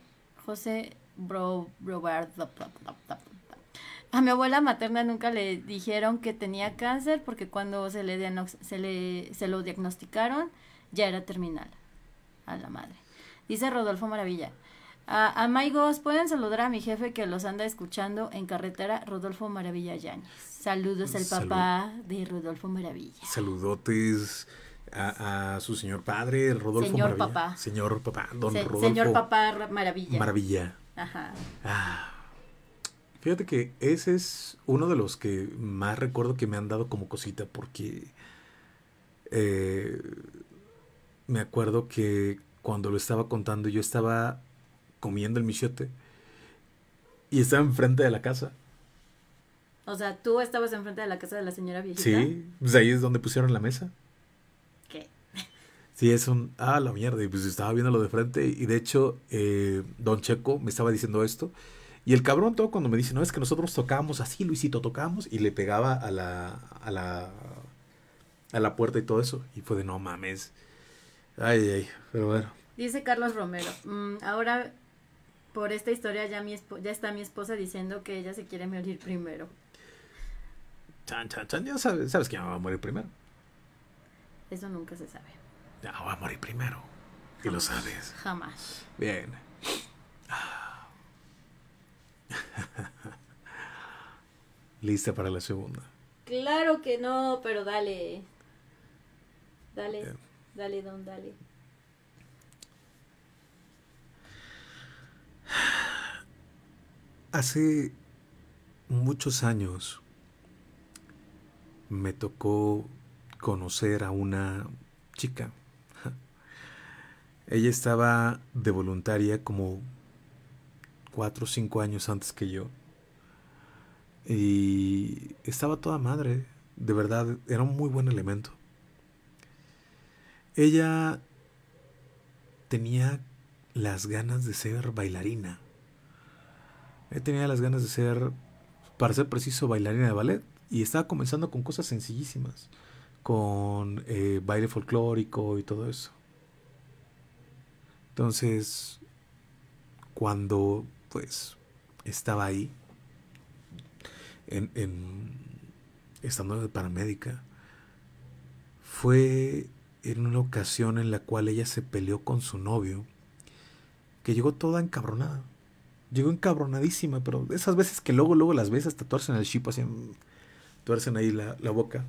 José Bro, A mi abuela materna nunca le dijeron que tenía cáncer porque cuando se le, se le se lo diagnosticaron ya era terminal a la madre. Dice Rodolfo Maravilla. Amigos, pueden saludar a mi jefe que los anda escuchando en carretera, Rodolfo Maravilla Yáñez. Saludos al papá de Rodolfo Maravilla. Saludotes a, su señor padre, Rodolfo señor Maravilla. Papá. Señor papá. Don Rodolfo. Señor papá Maravilla. Maravilla. Ajá. Ah, fíjate que ese es uno de los que más recuerdo que me han dado como cosita porque eh, me acuerdo que cuando lo estaba contando yo estaba comiendo el michote y estaba enfrente de la casa. O sea, tú estabas enfrente de la casa de la señora viejita. Sí, pues ahí es donde pusieron la mesa. ¿Qué? Sí, es un. Ah, la mierda. Y pues estaba viéndolo de frente. Y de hecho, eh, Don Checo me estaba diciendo esto. Y el cabrón todo cuando me dice, no, es que nosotros tocábamos así, Luisito, tocábamos. Y le pegaba a la, a la, a la puerta y todo eso. Y fue de, no mames. Ay, ay, pero bueno. Dice Carlos Romero, mm, ahora por esta historia ya, mi ya está mi esposa diciendo que ella se quiere morir primero. Chan, chan, chan, ya sabes, quién va a morir primero. Eso nunca se sabe. Ya va a morir primero. y lo sabes. Jamás. Bien. ¿Lista para la segunda? Claro que no, pero dale. Dale, dale, don, dale. Hace muchos años me tocó conocer a una chica. Ella estaba de voluntaria como cuatro o cinco años antes que yo. Y estaba toda madre, de verdad, era un muy buen elemento. Ella tenía las ganas de ser bailarina he tenía las ganas de ser, para ser preciso, bailarina de ballet. Y estaba comenzando con cosas sencillísimas, con eh, baile folclórico y todo eso. Entonces, cuando pues estaba ahí, en, en, estando de paramédica, fue en una ocasión en la cual ella se peleó con su novio, que llegó toda encabronada Llegó encabronadísima, pero esas veces que luego, luego las ves hasta tuercen el chip, así, tuercen ahí la, la boca.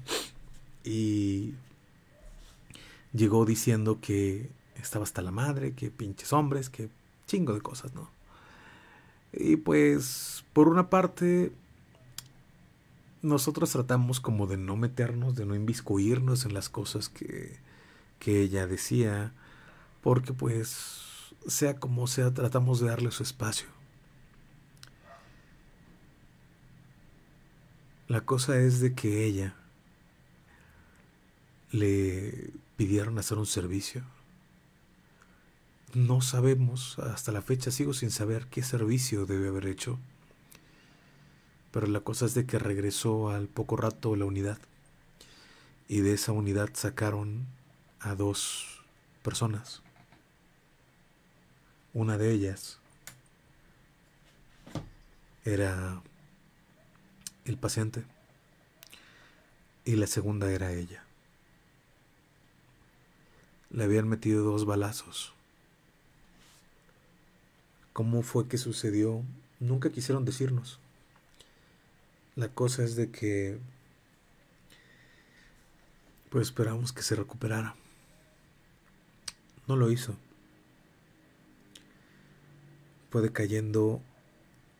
Y llegó diciendo que estaba hasta la madre, que pinches hombres, que chingo de cosas, ¿no? Y pues, por una parte, nosotros tratamos como de no meternos, de no inviscuirnos en las cosas que, que ella decía, porque pues, sea como sea, tratamos de darle su espacio. La cosa es de que ella le pidieron hacer un servicio. No sabemos, hasta la fecha sigo sin saber qué servicio debe haber hecho. Pero la cosa es de que regresó al poco rato la unidad. Y de esa unidad sacaron a dos personas. Una de ellas era el paciente, y la segunda era ella. Le habían metido dos balazos. ¿Cómo fue que sucedió? Nunca quisieron decirnos. La cosa es de que pues esperamos que se recuperara. No lo hizo. Fue decayendo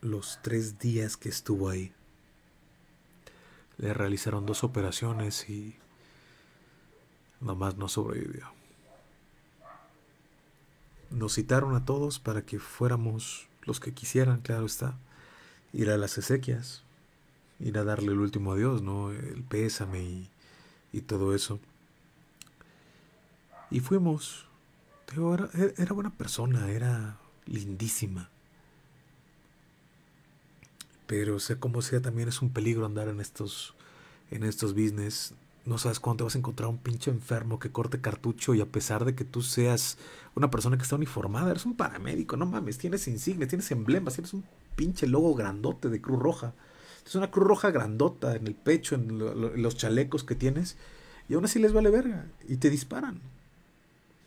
los tres días que estuvo ahí. Le realizaron dos operaciones y nomás no sobrevivió. Nos citaron a todos para que fuéramos los que quisieran, claro está, ir a las Ezequias, ir a darle el último adiós, ¿no? El pésame y, todo eso. Y fuimos. era buena persona, era lindísima. Pero sé como sea, también es un peligro andar en estos, en estos business. No sabes cuándo te vas a encontrar un pinche enfermo que corte cartucho y a pesar de que tú seas una persona que está uniformada, eres un paramédico, no mames, tienes insignias, tienes emblemas, tienes un pinche logo grandote de Cruz Roja. Es una Cruz Roja grandota en el pecho, en, en los chalecos que tienes y aún así les vale verga y te disparan.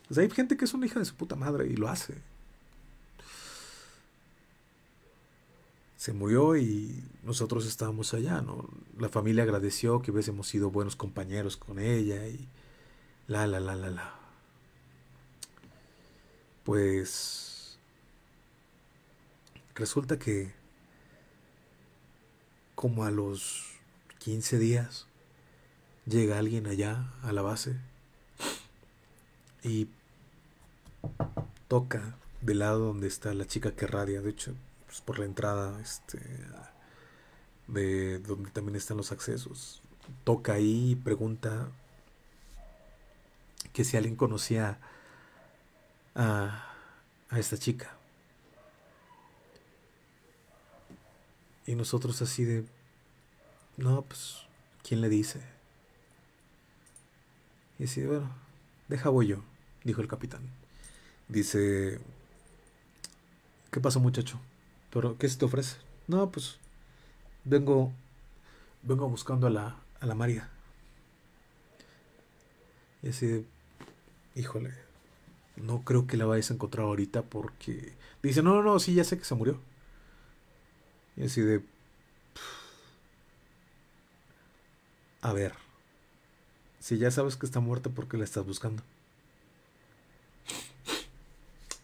O sea, hay gente que es una hija de su puta madre y lo hace. se murió y nosotros estábamos allá, ¿no? La familia agradeció que hubiésemos sido buenos compañeros con ella y la, la, la, la, la. Pues resulta que como a los 15 días llega alguien allá a la base y toca del lado donde está la chica que radia, de hecho pues, por la entrada este, de donde también están los accesos. Toca ahí y pregunta que si alguien conocía a, esta chica. Y nosotros así de... No, pues, ¿quién le dice? Y así, bueno, deja voy yo, dijo el capitán. Dice... ¿Qué pasa muchacho? Pero, ¿qué se te ofrece? No, pues vengo, vengo buscando a la, a la María. Y así de, híjole, no creo que la vayas a encontrar ahorita porque... Dice, no, no, no, sí, ya sé que se murió. Y así de... A ver, si ya sabes que está muerta, ¿por qué la estás buscando?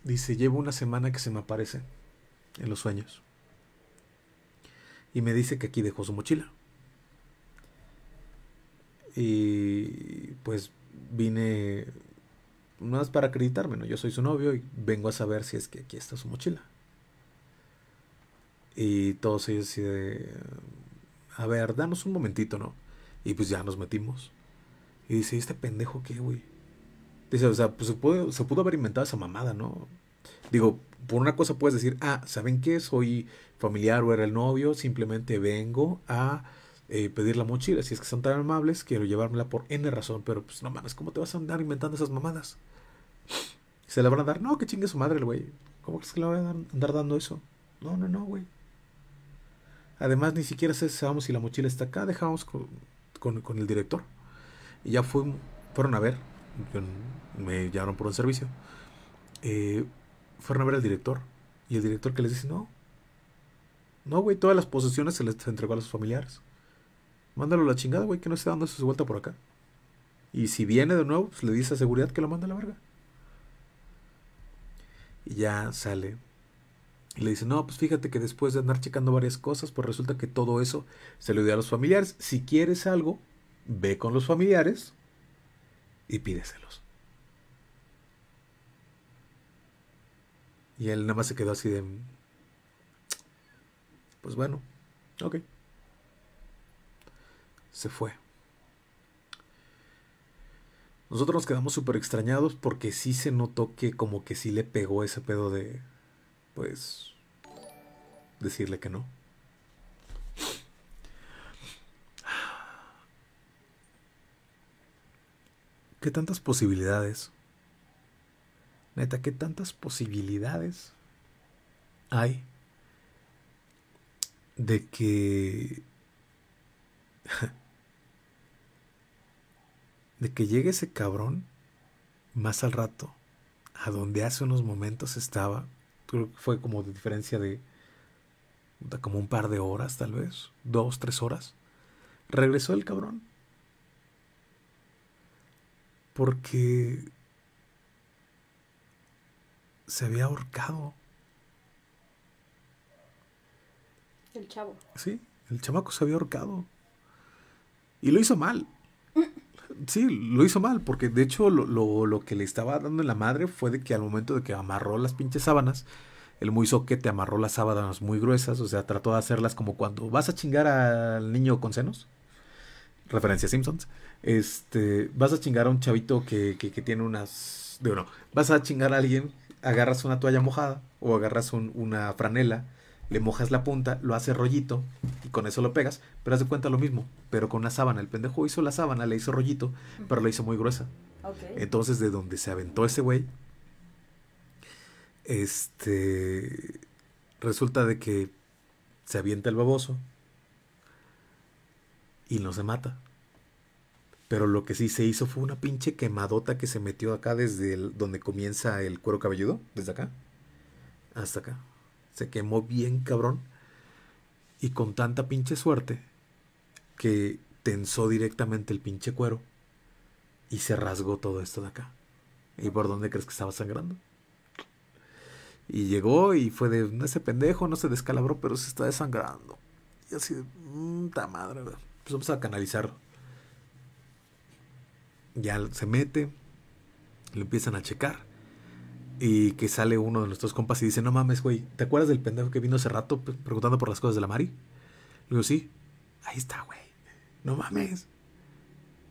Dice, llevo una semana que se me aparece en los sueños. Y me dice que aquí dejó su mochila. Y pues vine más para acreditarme, ¿no? Yo soy su novio y vengo a saber si es que aquí está su mochila. Y todos ellos deciden... A ver, danos un momentito, ¿no? Y pues ya nos metimos. Y dice, este pendejo qué, güey? Dice, o sea, pues se pudo, se pudo haber inventado esa mamada, ¿no? Digo, por una cosa puedes decir, ah, ¿saben qué? Soy familiar o era el novio, simplemente vengo a eh, pedir la mochila. Si es que son tan amables, quiero llevármela por N razón, pero pues no mames, ¿cómo te vas a andar inventando esas mamadas? ¿Se la van a dar? No, que chingue su madre el güey. ¿Cómo es que le van a andar dando eso? No, no, no, güey. Además, ni siquiera sabemos si la mochila está acá, dejamos con, con, el director. Y ya fueron a ver, me llamaron por un servicio. Eh, fueron a ver al director. Y el director que les dice, no. No, güey, todas las posesiones se les entregó a los familiares. Mándalo a la chingada, güey, que no esté dando su vuelta por acá. Y si viene de nuevo, pues le dice a seguridad que lo manda a la verga. Y ya sale. Y le dice, no, pues fíjate que después de andar checando varias cosas, pues resulta que todo eso se lo dio a los familiares. Si quieres algo, ve con los familiares y pídeselos. Y él nada más se quedó así de... Pues bueno, ok. Se fue. Nosotros nos quedamos súper extrañados porque sí se notó que como que sí le pegó ese pedo de... Pues... Decirle que no. ¿Qué tantas posibilidades? Neta, ¿qué tantas posibilidades hay de que... de que llegue ese cabrón más al rato, a donde hace unos momentos estaba, creo que fue como de diferencia de como un par de horas tal vez, dos, tres horas, regresó el cabrón. Porque se había ahorcado. El chavo. Sí, el chamaco se había ahorcado. Y lo hizo mal. Sí, lo hizo mal, porque de hecho lo, que le estaba dando en la madre fue de que al momento de que amarró las pinches sábanas, el muy te amarró las sábanas muy gruesas, o sea, trató de hacerlas como cuando vas a chingar al niño con senos, referencia a Simpsons, este, vas a chingar a un chavito que, tiene unas, De uno vas a chingar a alguien agarras una toalla mojada o agarras una franela, le mojas la punta, lo hace rollito y con eso lo pegas, pero haz de cuenta lo mismo, pero con una sábana. El pendejo hizo la sábana, le hizo rollito, pero la hizo muy gruesa. Entonces, de donde se aventó ese güey, este. Resulta de que se avienta el baboso y no se mata. Pero lo que sí se hizo fue una pinche quemadota que se metió acá desde donde comienza el cuero cabelludo, desde acá hasta acá. Se quemó bien cabrón y con tanta pinche suerte que tensó directamente el pinche cuero y se rasgó todo esto de acá. ¿Y por dónde crees que estaba sangrando? Y llegó y fue de ese pendejo, no se descalabró, pero se está desangrando. Y así, puta mm, madre, vamos a canalizarlo ya se mete, lo empiezan a checar. Y que sale uno de nuestros compas y dice, no mames, güey, ¿te acuerdas del pendejo que vino hace rato preguntando por las cosas de la Mari? Le digo, sí, ahí está, güey. No mames.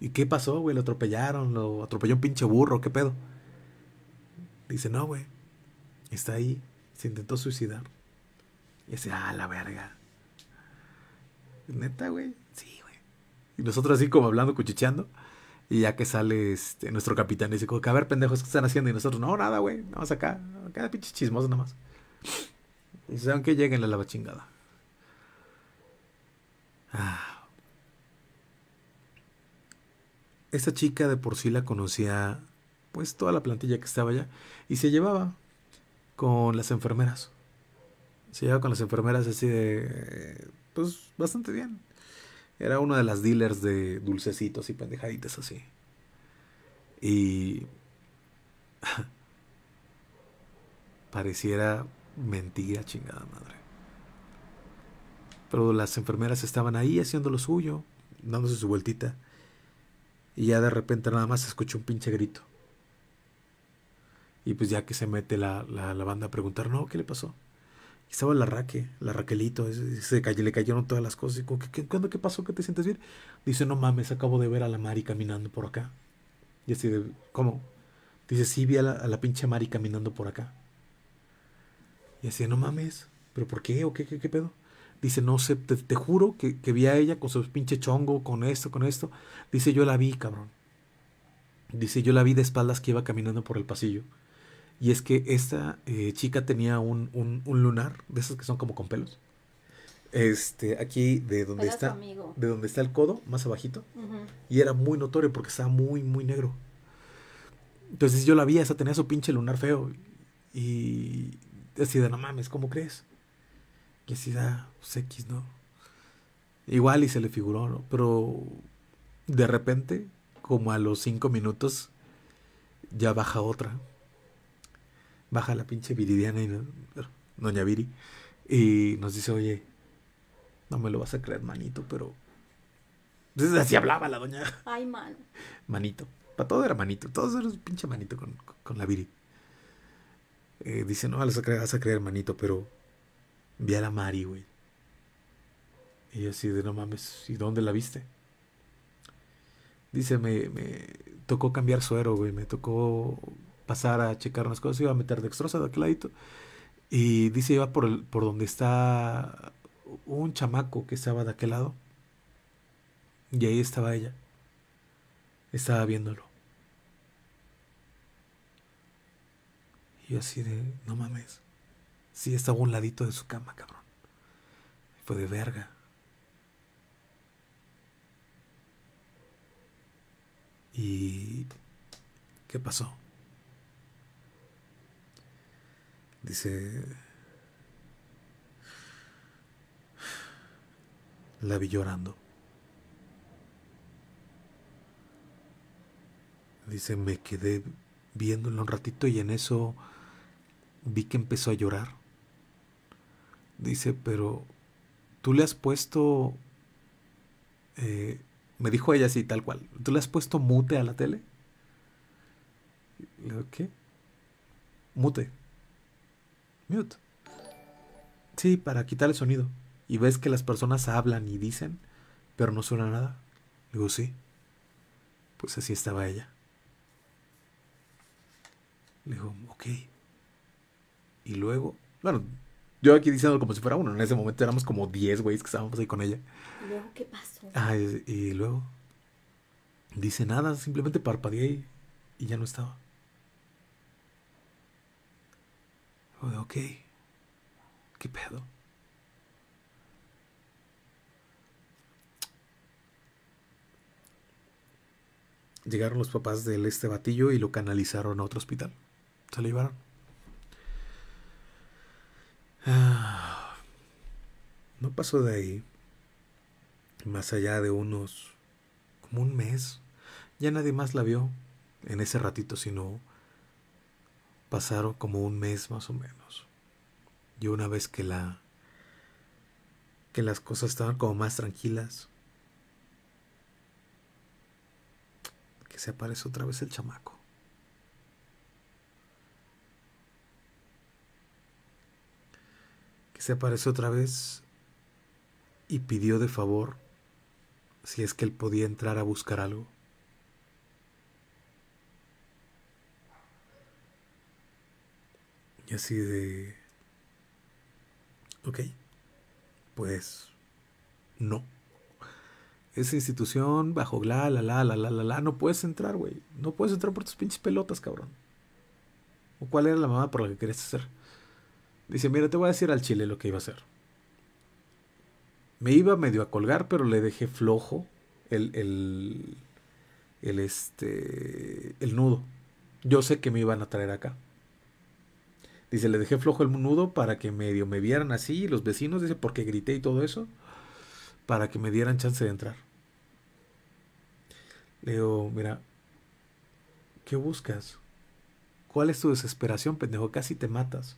¿Y qué pasó, güey? Lo atropellaron, lo atropelló un pinche burro, ¿qué pedo? Dice, no, güey. Está ahí, se intentó suicidar. Y dice, ah, la verga. Neta, güey. Sí, güey. Y nosotros así como hablando, cuchicheando. Y ya que sale este, nuestro capitán y dice, a ver, pendejos, ¿qué están haciendo? Y nosotros, no, nada, güey, nada acá, queda pinche chismoso nada más. Y que aunque lleguen la lava chingada. Ah. Esta chica de por sí la conocía, pues toda la plantilla que estaba allá, y se llevaba con las enfermeras. Se llevaba con las enfermeras así de, pues bastante bien. Era una de las dealers de dulcecitos y pendejaditas así. Y pareciera mentira, chingada madre. Pero las enfermeras estaban ahí haciendo lo suyo, dándose su vueltita. Y ya de repente nada más escucha un pinche grito. Y pues ya que se mete la, la, la banda a preguntar, no, ¿qué le pasó? estaba la Raque, la Raquelito, se le cayeron todas las cosas. Y como, ¿qué, cuándo, ¿Qué pasó? ¿Qué te sientes bien? Dice, no mames, acabo de ver a la Mari caminando por acá. Y así de, ¿cómo? Dice, sí, vi a la, pinche Mari caminando por acá. Y así, no mames, ¿pero por qué? ¿O qué, qué, pedo? Dice, no sé, te, juro que, que, vi a ella con su pinche chongo, con esto, con esto. Dice, yo la vi, cabrón. Dice, yo la vi de espaldas que iba caminando por el pasillo. Y es que esta eh, chica tenía un, lunar, de esos que son como con pelos. Este, aquí de donde está. De donde está el codo, más abajito. Y era muy notorio porque estaba muy, muy negro. Entonces yo la vi, esa tenía su pinche lunar feo. Y así de no mames, ¿cómo crees? Que si da X, ¿no? Igual y se le figuró, ¿no? Pero de repente, como a los cinco minutos, ya baja otra baja la pinche Viridiana y Doña Viri y nos dice, oye, no me lo vas a creer, manito, pero... Entonces así hablaba la doña. Ay, man. Manito. Para todo era manito. Todos eran pinche manito con, la Viri. Eh, dice, no, vas a, creer, vas a creer, manito, pero... Vi a la Mari, güey. Y yo así de, no mames, ¿y dónde la viste? Dice, me, me tocó cambiar suero, güey. Me tocó pasar a checar unas cosas, iba a meter dextrosa de aquel ladito. Y dice, iba por, el, por donde está un chamaco que estaba de aquel lado. Y ahí estaba ella. Estaba viéndolo. Y yo así de, no mames. Sí, estaba a un ladito de su cama, cabrón. Fue de verga. ¿Y qué pasó? Dice... La vi llorando. Dice, me quedé viéndolo un ratito y en eso vi que empezó a llorar. Dice, pero tú le has puesto... Eh, me dijo ella así, tal cual. ¿Tú le has puesto mute a la tele? ¿Qué? Mute. Mute. Sí, para quitar el sonido. Y ves que las personas hablan y dicen, pero no suena nada. Digo, sí. Pues así estaba ella. Le digo, ok. Y luego, bueno, yo aquí diciendo como si fuera uno. En ese momento éramos como 10 güeyes que estábamos ahí con ella. Luego, ¿qué pasó? Ah, y, luego, dice nada, simplemente parpadeé y ya no estaba. de, ok, ¿qué pedo? Llegaron los papás del este batillo y lo canalizaron a otro hospital. Se lo llevaron. Ah, no pasó de ahí. Más allá de unos... como un mes. Ya nadie más la vio en ese ratito, sino Pasaron como un mes más o menos. Y una vez que la que las cosas estaban como más tranquilas, que se aparece otra vez el chamaco. Que se aparece otra vez y pidió de favor si es que él podía entrar a buscar algo. Y así de... Ok, pues no. Esa institución bajo la, la, la, la, la, la, la, no puedes entrar, güey. No puedes entrar por tus pinches pelotas, cabrón. ¿O cuál era la mamá por la que querías hacer? Dice, mira, te voy a decir al chile lo que iba a hacer. Me iba medio a colgar, pero le dejé flojo el, el, el, este, el nudo. Yo sé que me iban a traer acá. Dice, le dejé flojo el nudo para que medio me vieran así. Y los vecinos, dice, porque grité y todo eso. Para que me dieran chance de entrar. leo digo, mira, ¿qué buscas? ¿Cuál es tu desesperación, pendejo? Casi te matas.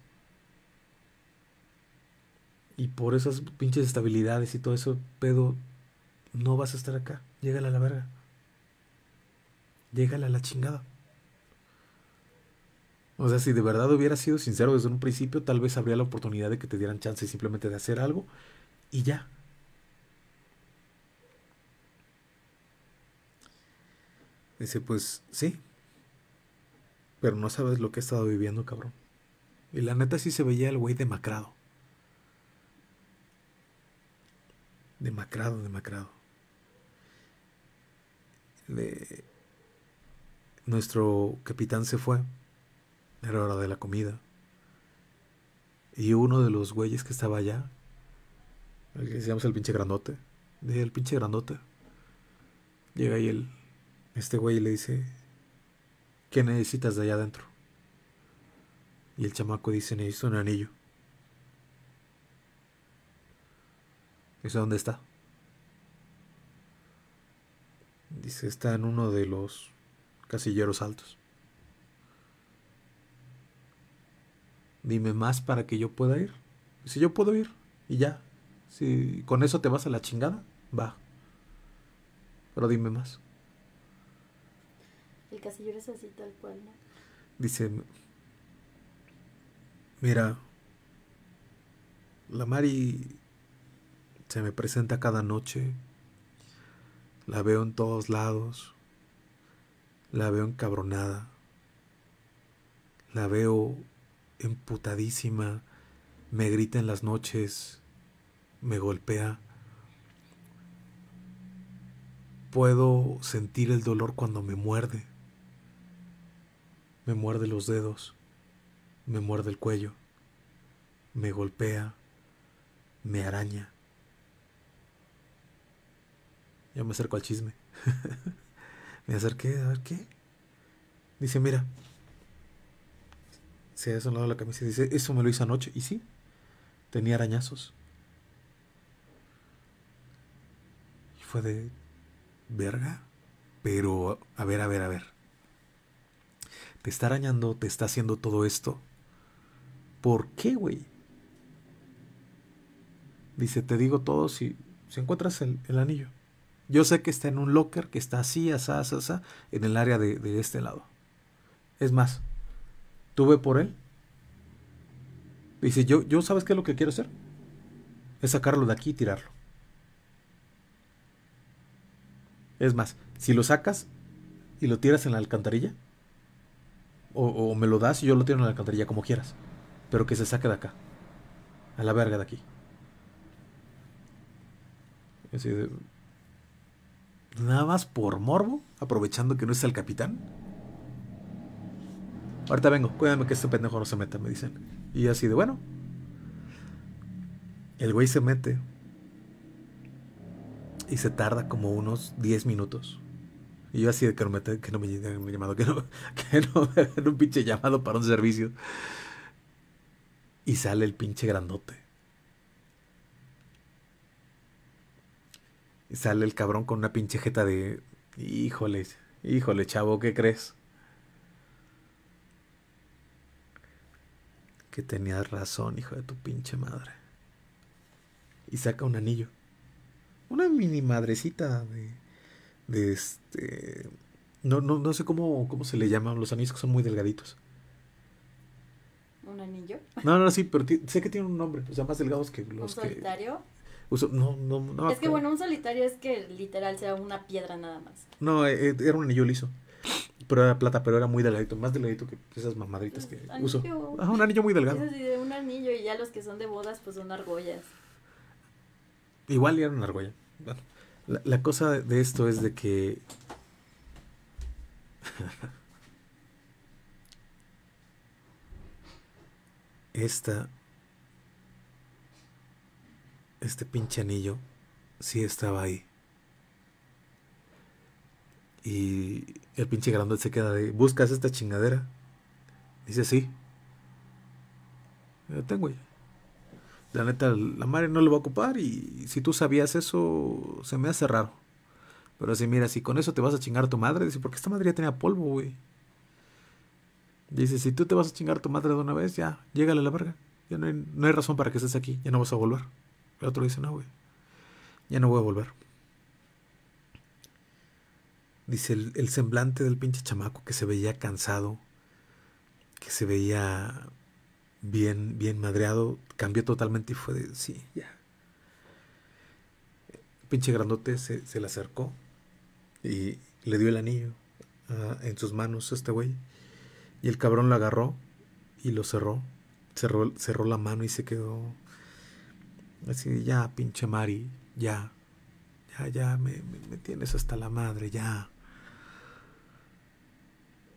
Y por esas pinches estabilidades y todo eso, pedo, no vas a estar acá. Llégale a la verga. Llégale a la chingada. O sea, si de verdad hubiera sido sincero desde un principio, tal vez habría la oportunidad de que te dieran chance simplemente de hacer algo y ya. Dice, pues sí, pero no sabes lo que he estado viviendo, cabrón. Y la neta sí se veía el güey demacrado. Demacrado, demacrado. De... Nuestro capitán se fue era hora de la comida. Y uno de los güeyes que estaba allá, el que decíamos el pinche grandote, el pinche grandote, llega ahí el, este güey le dice, ¿qué necesitas de allá adentro? Y el chamaco dice, necesito un anillo. ¿Eso dónde está? Dice, está en uno de los casilleros altos. dime más para que yo pueda ir. Si yo puedo ir, y ya. Si con eso te vas a la chingada, va. Pero dime más. El casillero es así tal cual, ¿no? Dice, mira, la Mari se me presenta cada noche. La veo en todos lados. La veo encabronada. La veo emputadísima, me grita en las noches, me golpea. Puedo sentir el dolor cuando me muerde. Me muerde los dedos, me muerde el cuello, me golpea, me araña. Ya me acerco al chisme. me acerqué a ver qué. Dice, mira, se ha sonado la camisa y dice, eso me lo hizo anoche. Y sí, tenía arañazos. Y fue de verga. Pero, a ver, a ver, a ver. Te está arañando, te está haciendo todo esto. ¿Por qué, güey? Dice, te digo todo si, si encuentras el, anillo. Yo sé que está en un locker que está así, asá, asá, asá en el área de, de este lado. Es más, ve por él. Dice, yo, yo sabes qué es lo que quiero hacer. Es sacarlo de aquí y tirarlo. Es más, si lo sacas y lo tiras en la alcantarilla, o, me lo das y yo lo tiro en la alcantarilla como quieras, pero que se saque de acá, a la verga de aquí. nada más por morbo, aprovechando que no es el capitán. Ahorita vengo, cuídame que este pendejo no se meta, me dicen. Y así de bueno. El güey se mete. Y se tarda como unos 10 minutos. Y yo así de que no me, que no me, llamado, que no, que no me un pinche llamado para un servicio. Y sale el pinche grandote. Y sale el cabrón con una pinche jeta de. Híjole, híjole, chavo, ¿qué crees? que tenías razón, hijo de tu pinche madre. Y saca un anillo. Una mini madrecita de. de este. No, no, sé cómo, cómo se le llama. los anillos que son muy delgaditos. ¿Un anillo? No, no, sí, pero sé que tiene un nombre, o sea, más delgados que los ¿Un solitario? Es que bueno, un solitario es que literal sea una piedra nada más. No, eh, eh, era un anillo liso pero era plata, pero era muy delgadito, más delgadito que esas mamadritas que uso. un anillo muy delgado. Sí, de un anillo y ya los que son de bodas pues son argollas. Igual era una argolla. la, la cosa de esto es de que... Esta... Este pinche anillo sí estaba ahí. Y el pinche grandote se queda de, ¿buscas esta chingadera? Dice, sí. La tengo ya. La neta, la madre no lo va a ocupar y si tú sabías eso, se me hace raro. Pero así, mira, si con eso te vas a chingar a tu madre, dice, porque esta madre ya tenía polvo, güey. Dice, si tú te vas a chingar a tu madre de una vez, ya, llégale a la verga. Ya no hay, no hay razón para que estés aquí, ya no vas a volver. El otro dice, no, güey. Ya no voy a volver. Dice el, semblante del pinche chamaco que se veía cansado, que se veía bien, bien madreado, cambió totalmente y fue de sí, ya. El pinche grandote se, le acercó y le dio el anillo ah, en sus manos a este güey. Y el cabrón lo agarró y lo cerró. Cerró, cerró la mano y se quedó así, ya, pinche Mari, ya, ya, ya, me tienes hasta la madre, ya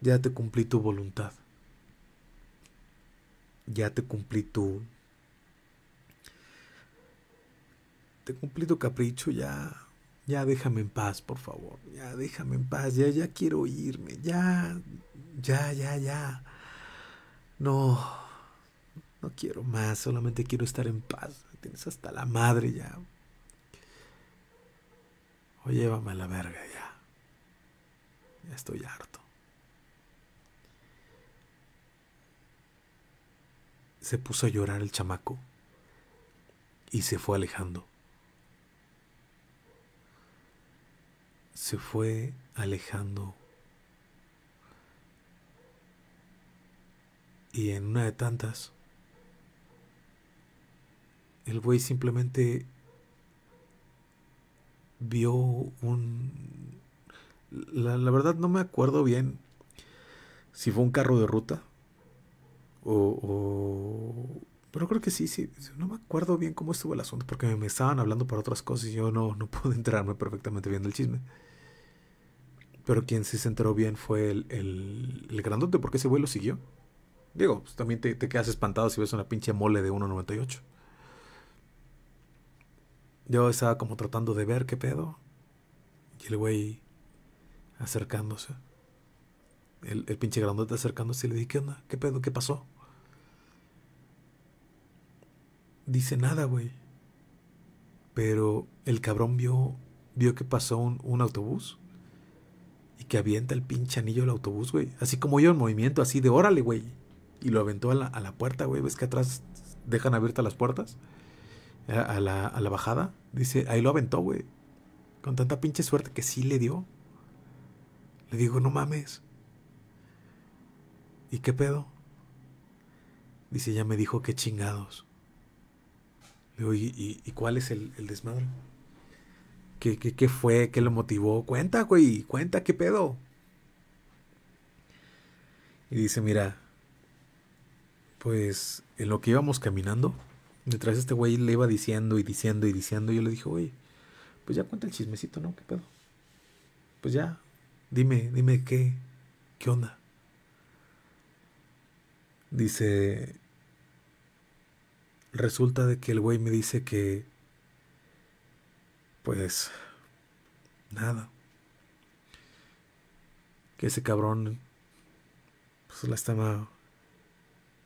ya te cumplí tu voluntad. Ya te cumplí tu... Te cumplí tu capricho, ya... Ya déjame en paz, por favor. Ya déjame en paz, ya, ya quiero irme. Ya, ya, ya, ya. No, no quiero más, solamente quiero estar en paz. tienes hasta la madre ya. O llévame a la verga ya. Ya estoy harto. Se puso a llorar el chamaco y se fue alejando. Se fue alejando. Y en una de tantas, el güey simplemente vio un... La, la, verdad no me acuerdo bien si fue un carro de ruta o, pero creo que sí, sí. No me acuerdo bien cómo estuvo el asunto, porque me estaban hablando para otras cosas y yo no, no pude enterarme perfectamente viendo el chisme. Pero quien sí se enteró bien fue el, el, grandote, porque ese güey lo siguió. Digo, pues, también te, quedas espantado si ves una pinche mole de 1.98. Yo estaba como tratando de ver qué pedo. Y el güey acercándose. El, el pinche grandote acercándose y le dije, ¿qué onda? ¿Qué pedo? ¿Qué pasó? dice nada, güey. Pero el cabrón vio, vio que pasó un, autobús y que avienta el pinche anillo del autobús, güey. Así como yo en movimiento, así de órale, güey. Y lo aventó a la, puerta, güey. ¿Ves que atrás dejan abiertas las puertas? A, la, bajada. Dice, ahí lo aventó, güey. Con tanta pinche suerte que sí le dio. Le digo, no mames. ¿Y qué pedo? Dice, ya me dijo que chingados. Digo, ¿y, cuál es el, desmadre? ¿Qué, fue? ¿Qué lo motivó? Cuenta, güey, cuenta, ¿qué pedo? Y dice, mira, pues en lo que íbamos caminando, detrás de este güey le iba diciendo y diciendo y diciendo, y yo le dije, oye, pues ya cuenta el chismecito, ¿no? ¿Qué pedo? Pues ya, dime, dime qué, qué onda. Dice, resulta de que el güey me dice que, pues, nada. Que ese cabrón, pues la estaba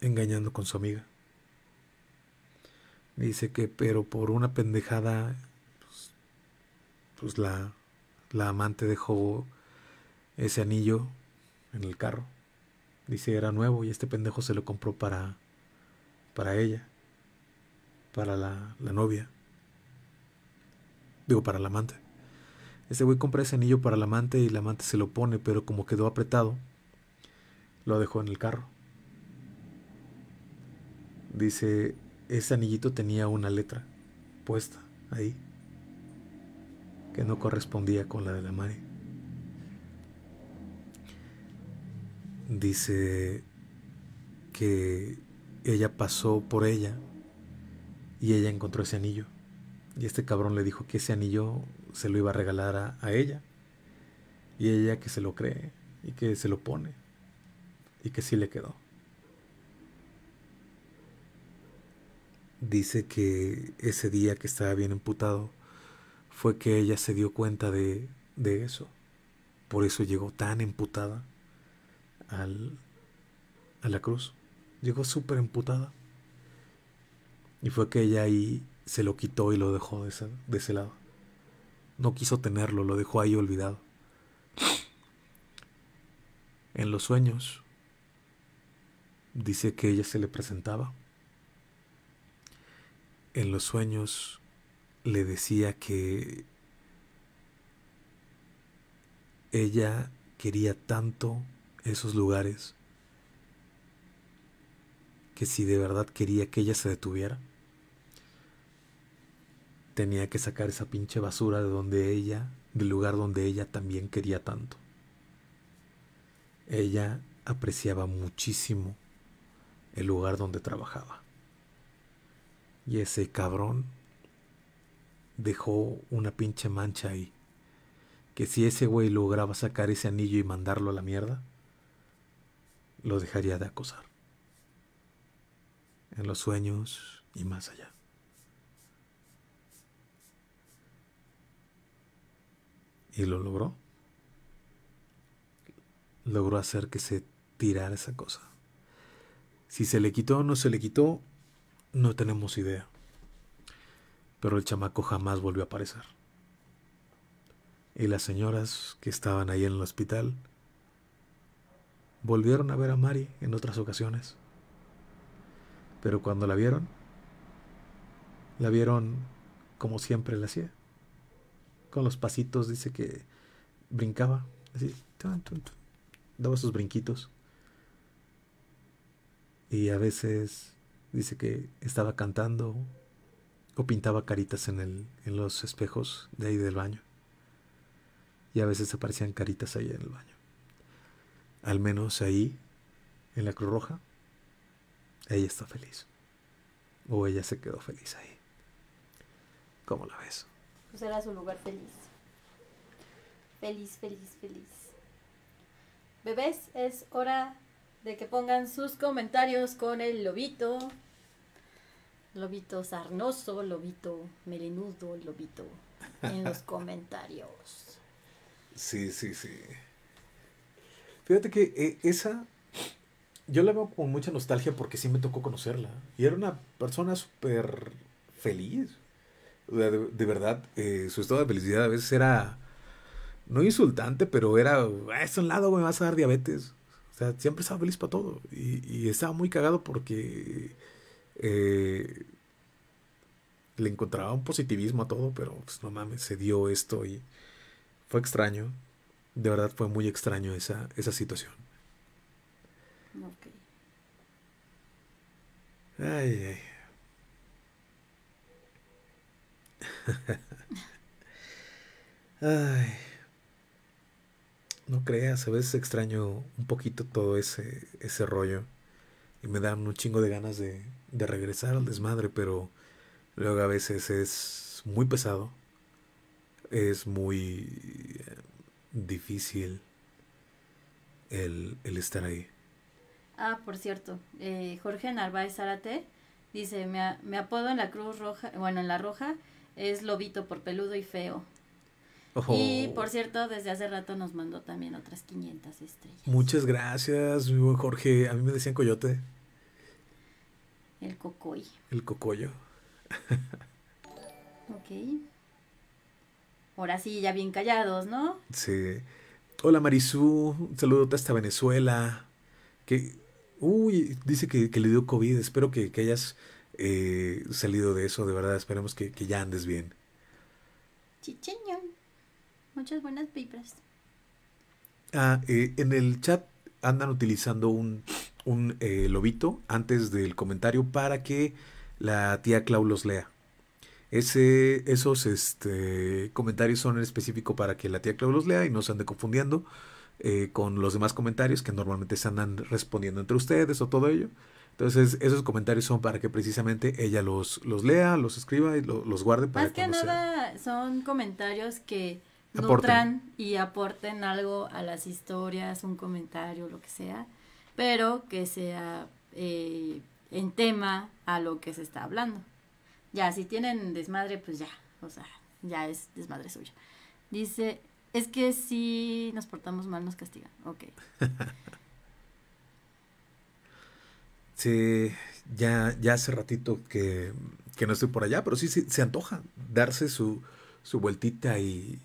engañando con su amiga. dice que, pero por una pendejada, pues, pues, la, la amante dejó ese anillo en el carro. Dice, era nuevo y este pendejo se lo compró para, para ella para la, novia. Digo, para la amante. Este güey compra ese anillo para la amante y la amante se lo pone, pero como quedó apretado, lo dejó en el carro. Dice, ese anillito tenía una letra puesta ahí que no correspondía con la de la madre. Dice que ella pasó por ella y ella encontró ese anillo. Y este cabrón le dijo que ese anillo se lo iba a regalar a, ella. Y ella que se lo cree y que se lo pone. Y que sí le quedó. Dice que ese día que estaba bien emputado fue que ella se dio cuenta de, de eso. Por eso llegó tan emputada al, a la cruz. Llegó súper emputada. Y fue que ella ahí se lo quitó y lo dejó de ese, lado. No quiso tenerlo, lo dejó ahí olvidado. En los sueños, dice que ella se le presentaba. En los sueños le decía que ella quería tanto esos lugares que si de verdad quería que ella se detuviera, Tenía que sacar esa pinche basura de donde ella, del lugar donde ella también quería tanto. Ella apreciaba muchísimo el lugar donde trabajaba. Y ese cabrón dejó una pinche mancha ahí. Que si ese güey lograba sacar ese anillo y mandarlo a la mierda, lo dejaría de acosar. En los sueños y más allá. Y lo logró. Logró hacer que se tirara esa cosa. Si se le quitó o no se le quitó, no tenemos idea. Pero el chamaco jamás volvió a aparecer. Y las señoras que estaban ahí en el hospital volvieron a ver a Mari en otras ocasiones. Pero cuando la vieron, la vieron como siempre la hacía con los pasitos, dice que brincaba, así, daba sus brinquitos. Y a veces dice que estaba cantando o pintaba caritas en, en los espejos de ahí del baño. Y a veces aparecían caritas ahí en el baño. Al menos ahí, en la Cruz Roja, ella está feliz. O ella se quedó feliz ahí. ¿Cómo la ves? pues su lugar feliz. Feliz, feliz, feliz. Bebés, es hora de que pongan sus comentarios con el lobito. Lobito sarnoso, lobito melenudo, lobito en los comentarios. Sí, sí, sí. Fíjate que eh, esa yo la veo con mucha nostalgia porque sí me tocó conocerla. Y era una persona súper feliz. De, de verdad, eh, su estado de felicidad a veces era, no insultante, pero era, a ah, un lado, me vas a dar diabetes. O sea, siempre estaba feliz para todo. Y, y estaba muy cagado porque eh, le encontraba un positivismo a todo, pero pues no mames, se dio esto y fue extraño. De verdad fue muy extraño esa, esa situación. Ay, ay. Ay. No creas, a veces extraño un poquito todo ese, ese rollo. Y me dan un chingo de ganas de, regresar al desmadre, pero luego a veces es muy pesado. Es muy eh, difícil el, el estar ahí. Ah, por cierto, eh, Jorge Narváez Zárate dice, me, me apodo en la Cruz Roja, bueno, en la Roja, es Lobito por peludo y feo. Y por cierto, desde hace rato nos mandó también otras 500 estrellas. Muchas gracias, mi buen Jorge. A mí me decían coyote. El cocoy. El cocoyo. ok. Ahora sí, ya bien callados, ¿no? Sí. Hola Marisú, saludos hasta Venezuela. Que, uy, dice que, le dio COVID. Espero que, que hayas eh, salido de eso, de verdad, esperemos que, que ya andes bien. chicheño Muchas buenas vibras. Ah, eh, en el chat andan utilizando un, un eh, lobito antes del comentario para que la tía Clau los lea. Ese, esos este, comentarios son en específico para que la tía Clau los lea y no se ande confundiendo con los demás comentarios que normalmente se andan respondiendo entre ustedes o todo ello. Entonces, esos comentarios son para que precisamente ella los, los lea, los escriba y los guarde para Más que nada son comentarios que nutran y aporten algo a las historias, un comentario, lo que sea, pero que sea eh, en tema a lo que se está hablando. Ya, si tienen desmadre, pues ya, o sea, ya es desmadre suyo. Dice, es que si nos portamos mal nos castigan. Ok. Sí, ya, ya hace ratito que, no estoy por allá, pero sí, se antoja darse su, su vueltita y,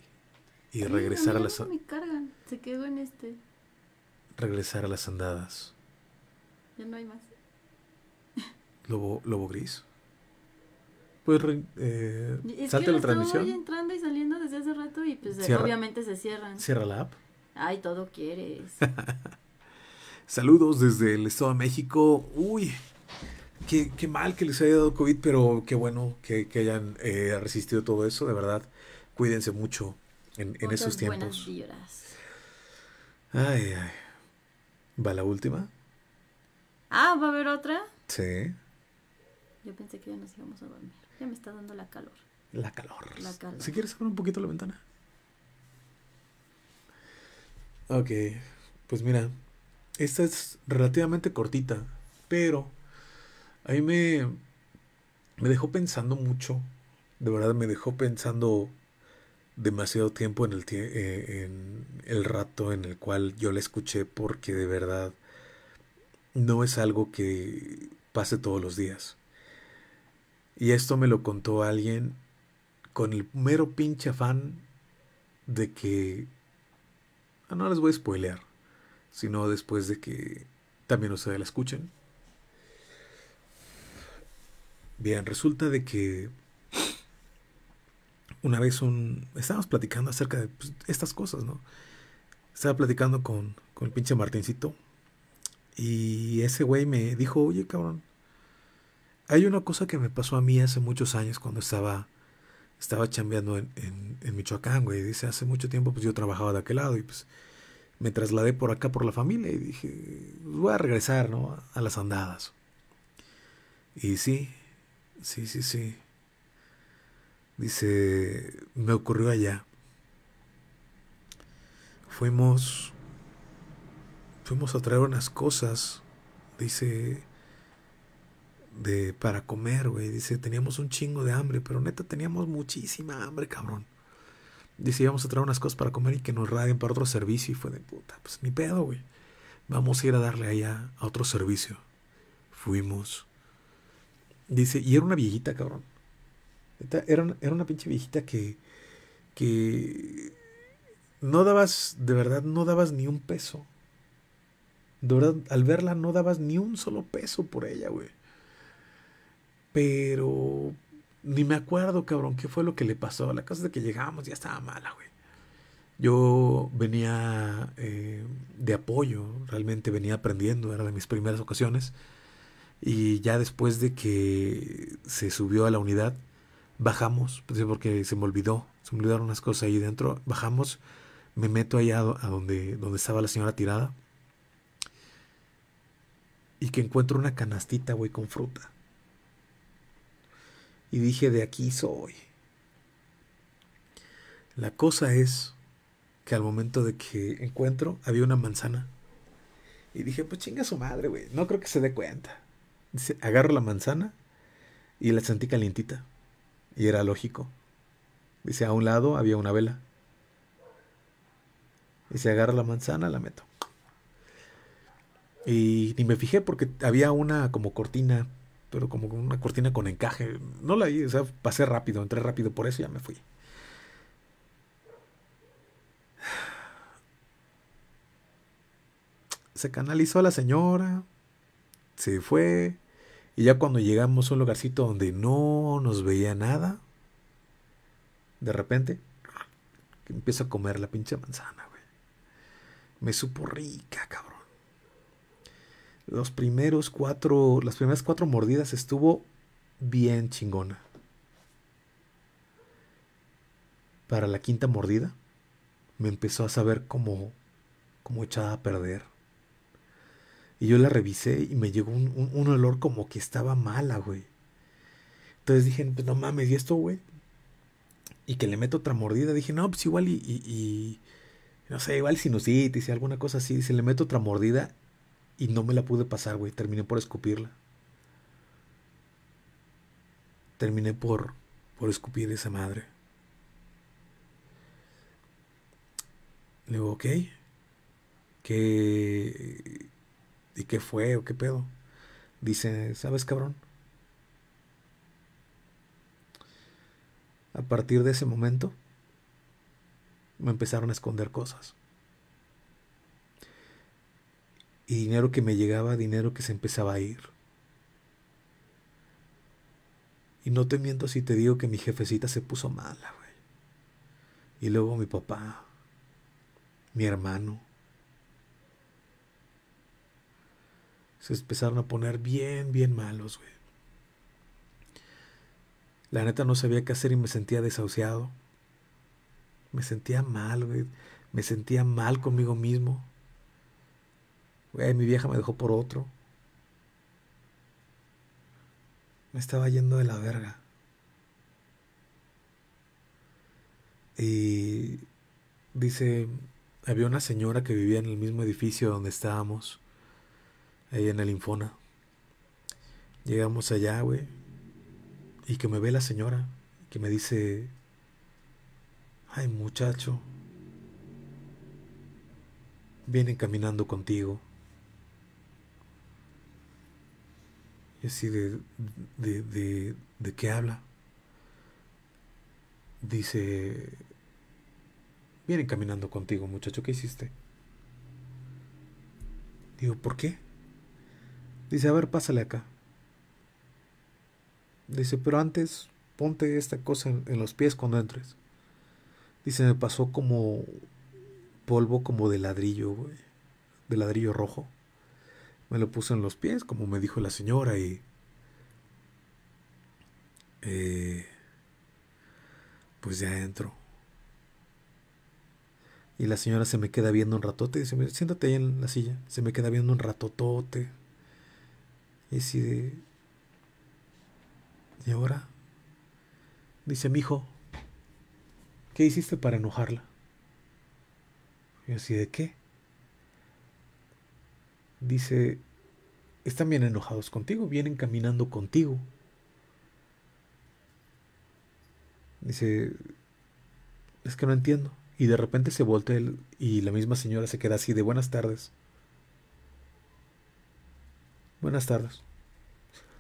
y regresar a las... Me cargan, se quedó en este. Regresar a las andadas. Ya no hay más. Lobo, lobo gris. Pues eh, salte que la transmisión. Estoy entrando y saliendo desde hace rato y pues obviamente se cierran. Cierra la app. Ay, todo quieres. Saludos desde el Estado de México. Uy, qué, qué mal que les haya dado COVID, pero qué bueno que, que hayan eh, resistido todo eso, de verdad. Cuídense mucho en, en esos tiempos. Buenas ay, ay. ¿Va la última? Ah, ¿va a haber otra? Sí. Yo pensé que ya nos íbamos a dormir. Ya me está dando la calor. La calor. La calor. Si quieres abrir un poquito la ventana. Ok, pues mira, esta es relativamente cortita, pero ahí me, me dejó pensando mucho. De verdad me dejó pensando demasiado tiempo en el, eh, en el rato en el cual yo la escuché porque de verdad no es algo que pase todos los días. Y esto me lo contó alguien con el mero pinche afán de que... Ah, no les voy a spoilear sino después de que también ustedes la escuchen. Bien, resulta de que una vez un, estábamos platicando acerca de pues, estas cosas, ¿no? Estaba platicando con, con el pinche Martincito y ese güey me dijo, oye cabrón, hay una cosa que me pasó a mí hace muchos años cuando estaba, estaba chambeando en, en, en Michoacán, güey. Dice, hace mucho tiempo pues yo trabajaba de aquel lado y pues me trasladé por acá por la familia y dije, pues voy a regresar, ¿no? A las andadas. Y sí, sí, sí, sí. Dice, me ocurrió allá. Fuimos, fuimos a traer unas cosas, dice, de para comer, güey. Dice, teníamos un chingo de hambre, pero neta teníamos muchísima hambre, cabrón. Dice, íbamos a traer unas cosas para comer y que nos raden para otro servicio. Y fue de puta, pues ni pedo, güey. Vamos a ir a darle allá a otro servicio. Fuimos. Dice, y era una viejita, cabrón. Era una, era una pinche viejita que. que. No dabas, de verdad, no dabas ni un peso. De verdad, al verla no dabas ni un solo peso por ella, güey. Pero ni me acuerdo, cabrón, qué fue lo que le pasó. La cosa es que llegamos, ya estaba mala, güey. Yo venía eh, de apoyo, realmente venía aprendiendo, era de mis primeras ocasiones. Y ya después de que se subió a la unidad, bajamos, pues, porque se me olvidó, se me olvidaron unas cosas ahí dentro. Bajamos, me meto allá a donde, donde estaba la señora tirada. Y que encuentro una canastita, güey, con fruta y dije, de aquí soy. La cosa es que al momento de que encuentro había una manzana. Y dije, pues chinga su madre, güey. No creo que se dé cuenta. Dice, agarro la manzana y la sentí calientita. Y era lógico. Dice, a un lado había una vela. Dice, agarro la manzana, la meto. Y ni me fijé porque había una como cortina pero como con una cortina con encaje. No la o sea, pasé rápido, entré rápido por eso y ya me fui. Se canalizó la señora, se fue, y ya cuando llegamos a un lugarcito donde no nos veía nada, de repente empiezo a comer la pinche manzana, güey. Me supo rica, cabrón los primeros cuatro, las primeras cuatro mordidas estuvo bien chingona. Para la quinta mordida me empezó a saber como, como echada a perder. Y yo la revisé y me llegó un, olor como que estaba mala, güey. Entonces dije, pues no mames, ¿y esto, güey? Y que le meto otra mordida. Dije, no, pues igual y, y, no sé, igual sinusitis y alguna cosa así. Se le meto otra mordida y no me la pude pasar, güey. Terminé por escupirla. Terminé por, por escupir esa madre. Le digo, ok. ¿Qué, ¿Y qué fue o qué pedo? Dice, ¿sabes, cabrón? A partir de ese momento me empezaron a esconder cosas y dinero que me llegaba, dinero que se empezaba a ir. Y no te miento si te digo que mi jefecita se puso mala, güey. Y luego mi papá, mi hermano. Se empezaron a poner bien, bien malos, güey. La neta no sabía qué hacer y me sentía desahuciado. Me sentía mal, güey. Me sentía mal conmigo mismo. Güey, mi vieja me dejó por otro. Me estaba yendo de la verga. Y dice, había una señora que vivía en el mismo edificio donde estábamos, ahí en el Infona. Llegamos allá, güey, y que me ve la señora, que me dice, ay muchacho, vienen caminando contigo. Y así de, de, qué habla. Dice, vienen caminando contigo, muchacho, ¿qué hiciste? Digo, ¿por qué? Dice, a ver, pásale acá. Dice, pero antes ponte esta cosa en, los pies cuando entres. Dice, me pasó como polvo como de ladrillo, De ladrillo rojo. Me lo puso en los pies, como me dijo la señora, y... Eh, pues ya entro. Y la señora se me queda viendo un ratote. Y dice, siéntate ahí en la silla. Se me queda viendo un ratotote. Y si de... ¿Y ahora? Dice, mi hijo, ¿qué hiciste para enojarla? Y así, ¿de qué? dice, están bien enojados contigo, vienen caminando contigo. Dice, es que no entiendo. Y de repente se voltea él y la misma señora se queda así de buenas tardes. Buenas tardes.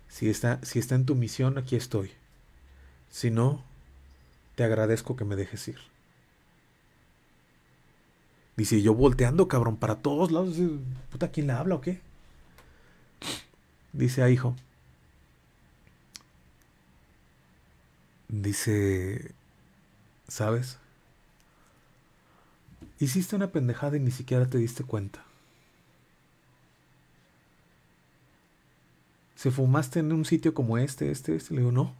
Si está, si está en tu misión, aquí estoy. Si no, te agradezco que me dejes ir. Dice, yo volteando, cabrón, para todos lados. puta, ¿quién le habla o qué? Dice, ah, hijo. Dice, ¿sabes? Hiciste una pendejada y ni siquiera te diste cuenta. ¿Se fumaste en un sitio como este, este, este? Le digo, no.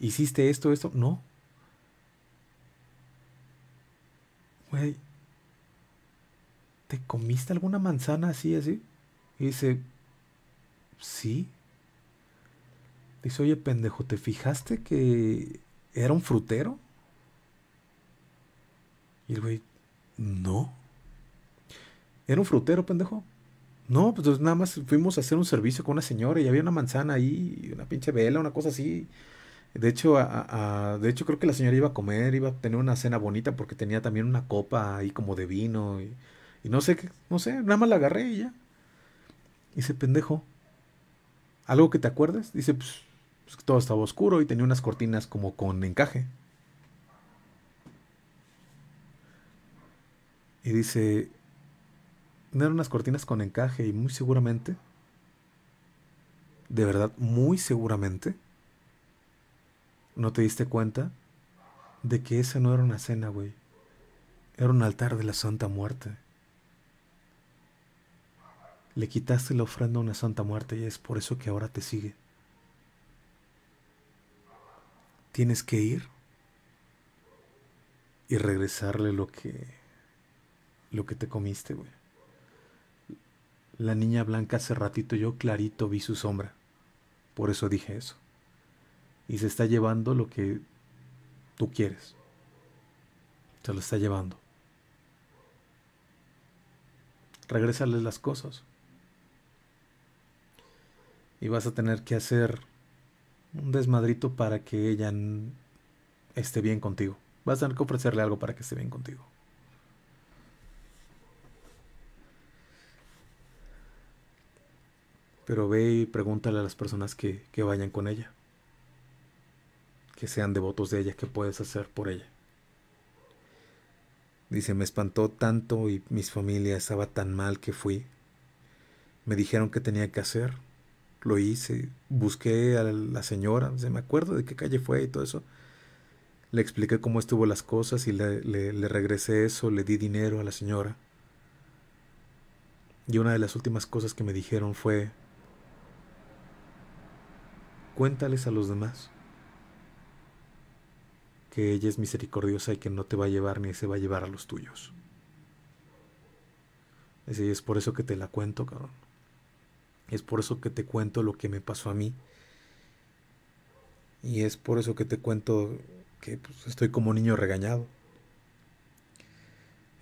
¿Hiciste esto, esto? No. Güey, ¿te comiste alguna manzana así, así? Y dice, sí. Dice, oye, pendejo, ¿te fijaste que era un frutero? Y el güey, no. ¿Era un frutero, pendejo? No, pues, pues nada más fuimos a hacer un servicio con una señora y había una manzana ahí, una pinche vela, una cosa así. De hecho, de hecho creo que la señora iba a comer, iba a tener una cena bonita porque tenía también una copa ahí como de vino. Y, y no sé, qué, no sé, nada más la agarré y ya. Dice, pendejo, ¿algo que te acuerdes? Dice, pues, que todo estaba oscuro y tenía unas cortinas como con encaje. Y dice, eran unas cortinas con encaje y muy seguramente, de verdad, muy seguramente, no te diste cuenta de que esa no era una cena, güey. Era un altar de la Santa Muerte. Le quitaste la ofrenda a una santa muerte y es por eso que ahora te sigue. Tienes que ir y regresarle lo que lo que te comiste, güey. La niña blanca hace ratito yo clarito vi su sombra. Por eso dije eso. Y se está llevando lo que tú quieres. Se lo está llevando. regresarles las cosas y vas a tener que hacer un desmadrito para que ella esté bien contigo. Vas a tener que ofrecerle algo para que esté bien contigo. Pero ve y pregúntale a las personas que, vayan con ella. Que sean devotos de ella, qué puedes hacer por ella. Dice, me espantó tanto y mis familia estaba tan mal que fui. Me dijeron que tenía que hacer, lo hice, busqué a la señora, se me acuerdo de qué calle fue y todo eso. Le expliqué cómo estuvo las cosas y le, le, regresé eso, le di dinero a la señora. Y una de las últimas cosas que me dijeron fue, cuéntales a los demás que ella es misericordiosa y que no te va a llevar ni se va a llevar a los tuyos. es por eso que te la cuento, cabrón. Es por eso que te cuento lo que me pasó a mí. Y es por eso que te cuento que pues, estoy como niño regañado.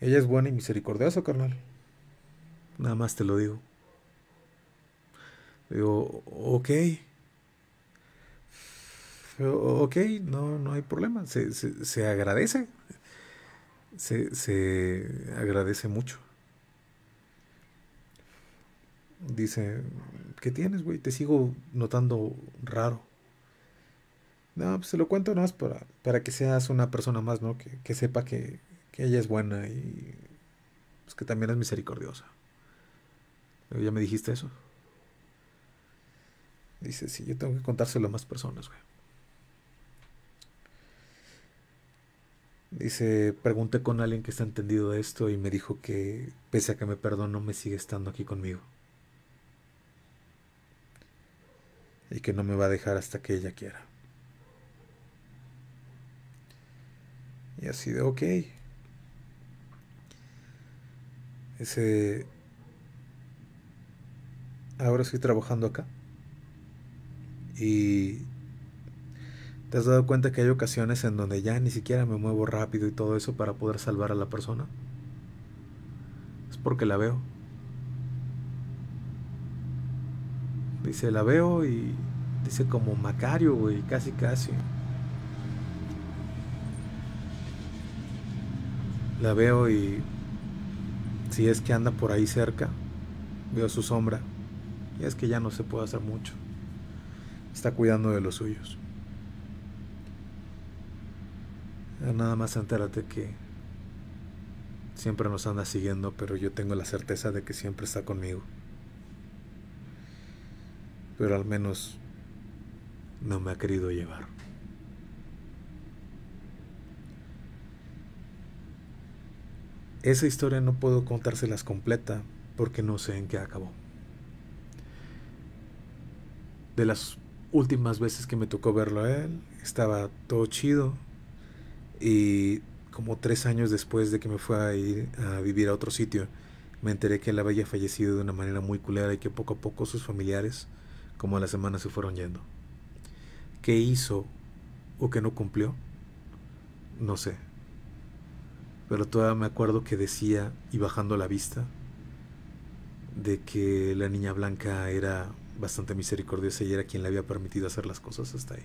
Ella es buena y misericordiosa, carnal. Nada más te lo digo. Digo, ok. Ok, no, no hay problema. Se, se, se agradece. Se, se agradece mucho. Dice, ¿qué tienes, güey? Te sigo notando raro. No, pues se lo cuento más para, para que seas una persona más, ¿no? Que, sepa que, que, ella es buena y pues, que también es misericordiosa. ya me dijiste eso. Dice, sí, yo tengo que contárselo a más personas, güey. Dice, pregunté con alguien que está entendido de esto y me dijo que pese a que me perdonó, me sigue estando aquí conmigo. y que no me va a dejar hasta que ella quiera. Y así de, ok. Ese... Ahora estoy trabajando acá. Y... ¿Te has dado cuenta que hay ocasiones en donde ya ni siquiera me muevo rápido y todo eso para poder salvar a la persona? Es porque la veo. Dice, la veo y dice como Macario, güey, casi, casi. La veo y si es que anda por ahí cerca, veo su sombra. Y es que ya no se puede hacer mucho. Está cuidando de los suyos. Nada más entérate que siempre nos anda siguiendo, pero yo tengo la certeza de que siempre está conmigo pero al menos no me ha querido llevar. Esa historia no puedo contárselas completa porque no sé en qué acabó. De las últimas veces que me tocó verlo a él, estaba todo chido y como tres años después de que me fue a ir a vivir a otro sitio, me enteré que él había fallecido de una manera muy culera y que poco a poco sus familiares como las semanas se fueron yendo. ¿Qué hizo o qué no cumplió? No sé. Pero todavía me acuerdo que decía, y bajando la vista, de que la niña blanca era bastante misericordiosa y era quien le había permitido hacer las cosas hasta ahí.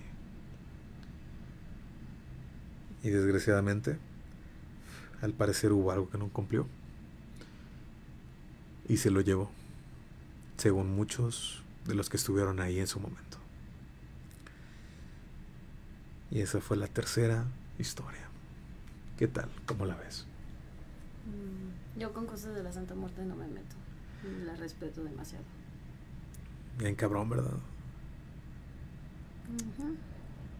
Y desgraciadamente, al parecer hubo algo que no cumplió. Y se lo llevó. Según muchos, de los que estuvieron ahí en su momento. Y esa fue la tercera historia. ¿Qué tal? ¿Cómo la ves? Mm, yo con cosas de la Santa Muerte no me meto. La respeto demasiado. Bien cabrón, ¿verdad?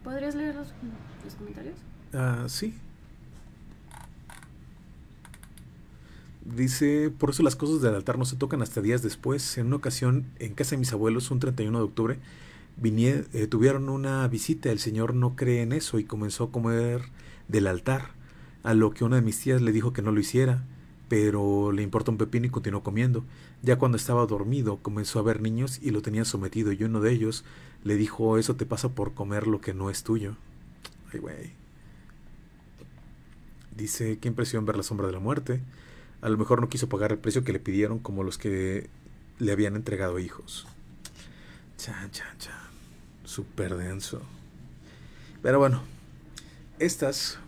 ¿Podrías leer los, comentarios? Ah, sí. Dice, por eso las cosas del altar no se tocan hasta días después. En una ocasión, en casa de mis abuelos, un 31 de octubre, eh, tuvieron una visita. El señor no cree en eso y comenzó a comer del altar, a lo que una de mis tías le dijo que no lo hiciera, pero le importó un pepino y continuó comiendo. Ya cuando estaba dormido, comenzó a ver niños y lo tenía sometido y uno de ellos le dijo, eso te pasa por comer lo que no es tuyo. Ay, Dice, qué impresión ver la sombra de la muerte a lo mejor no quiso pagar el precio que le pidieron como los que le habían entregado hijos. Chan, chan, chan. Súper denso. Pero bueno, estas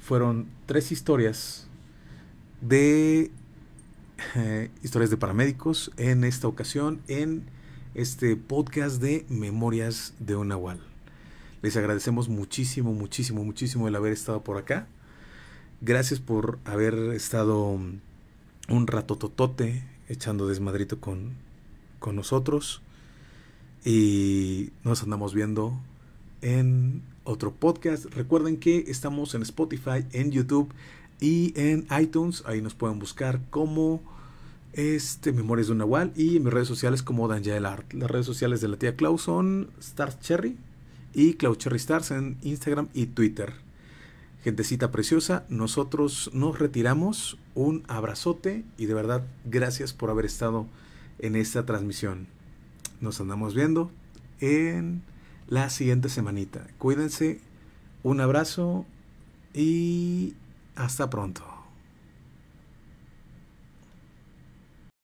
fueron tres historias de eh, historias de paramédicos en esta ocasión en este podcast de Memorias de un Nahual. Les agradecemos muchísimo, muchísimo, muchísimo el haber estado por acá. Gracias por haber estado mm, un rato totote echando desmadrito con, con nosotros. Y nos andamos viendo en otro podcast. Recuerden que estamos en Spotify, en YouTube y en iTunes. Ahí nos pueden buscar como este Memorias de un Nahual y en mis redes sociales como Daniel Art. Las redes sociales de la tía Clau son Stars Cherry y Clau Cherry Stars en Instagram y Twitter. Gentecita preciosa, nosotros nos retiramos. Un abrazote y de verdad gracias por haber estado en esta transmisión. Nos andamos viendo en la siguiente semanita. Cuídense, un abrazo y hasta pronto.